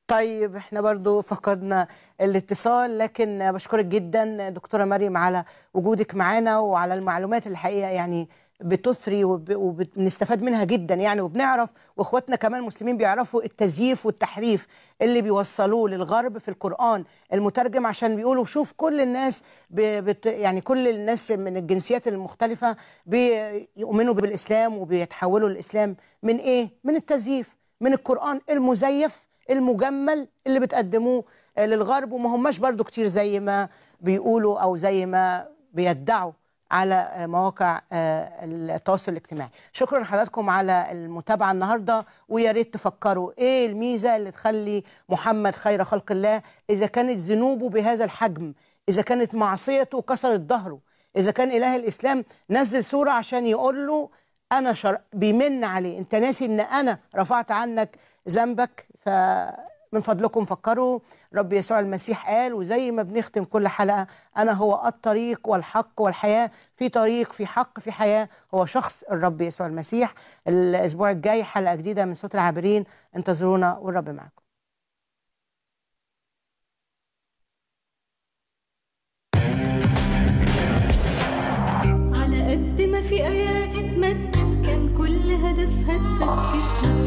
طيب احنا برضو فقدنا الاتصال لكن بشكرك جدا دكتوره مريم على وجودك معانا وعلى المعلومات الحقيقه يعني بتثري وبنستفاد منها جدا يعني وبنعرف واخواتنا كمان المسلمين بيعرفوا التزييف والتحريف اللي بيوصلوه للغرب في القرآن المترجم عشان بيقولوا شوف كل الناس بت يعني كل الناس من الجنسيات المختلفة بيؤمنوا بالإسلام وبيتحولوا للإسلام من إيه؟ من التزييف من القرآن المزيف المجمل اللي بتقدموه آه، للغرب وما هماش برضو كتير زي ما بيقولوا أو زي ما بيدعوا على آه، مواقع آه، التواصل الاجتماعي شكرا لحضراتكم على المتابعة النهاردة ويا ريت تفكروا ايه الميزة اللي تخلي محمد خير خلق الله إذا كانت ذنوبه بهذا الحجم إذا كانت معصيته كسرت ظهره إذا كان إله الإسلام نزل سورة عشان يقول له انا شر... بيمن عليه انت ناسي ان انا رفعت عنك ذنبك ف من فضلكم فكروا رب يسوع المسيح قال وزي ما بنختم كل حلقة أنا هو الطريق والحق والحياة في طريق في حق في حياة هو شخص الرب يسوع المسيح الأسبوع الجاي حلقة جديدة من صوت العابرين انتظرونا والرب معكم على قد ما في أيام 嗯。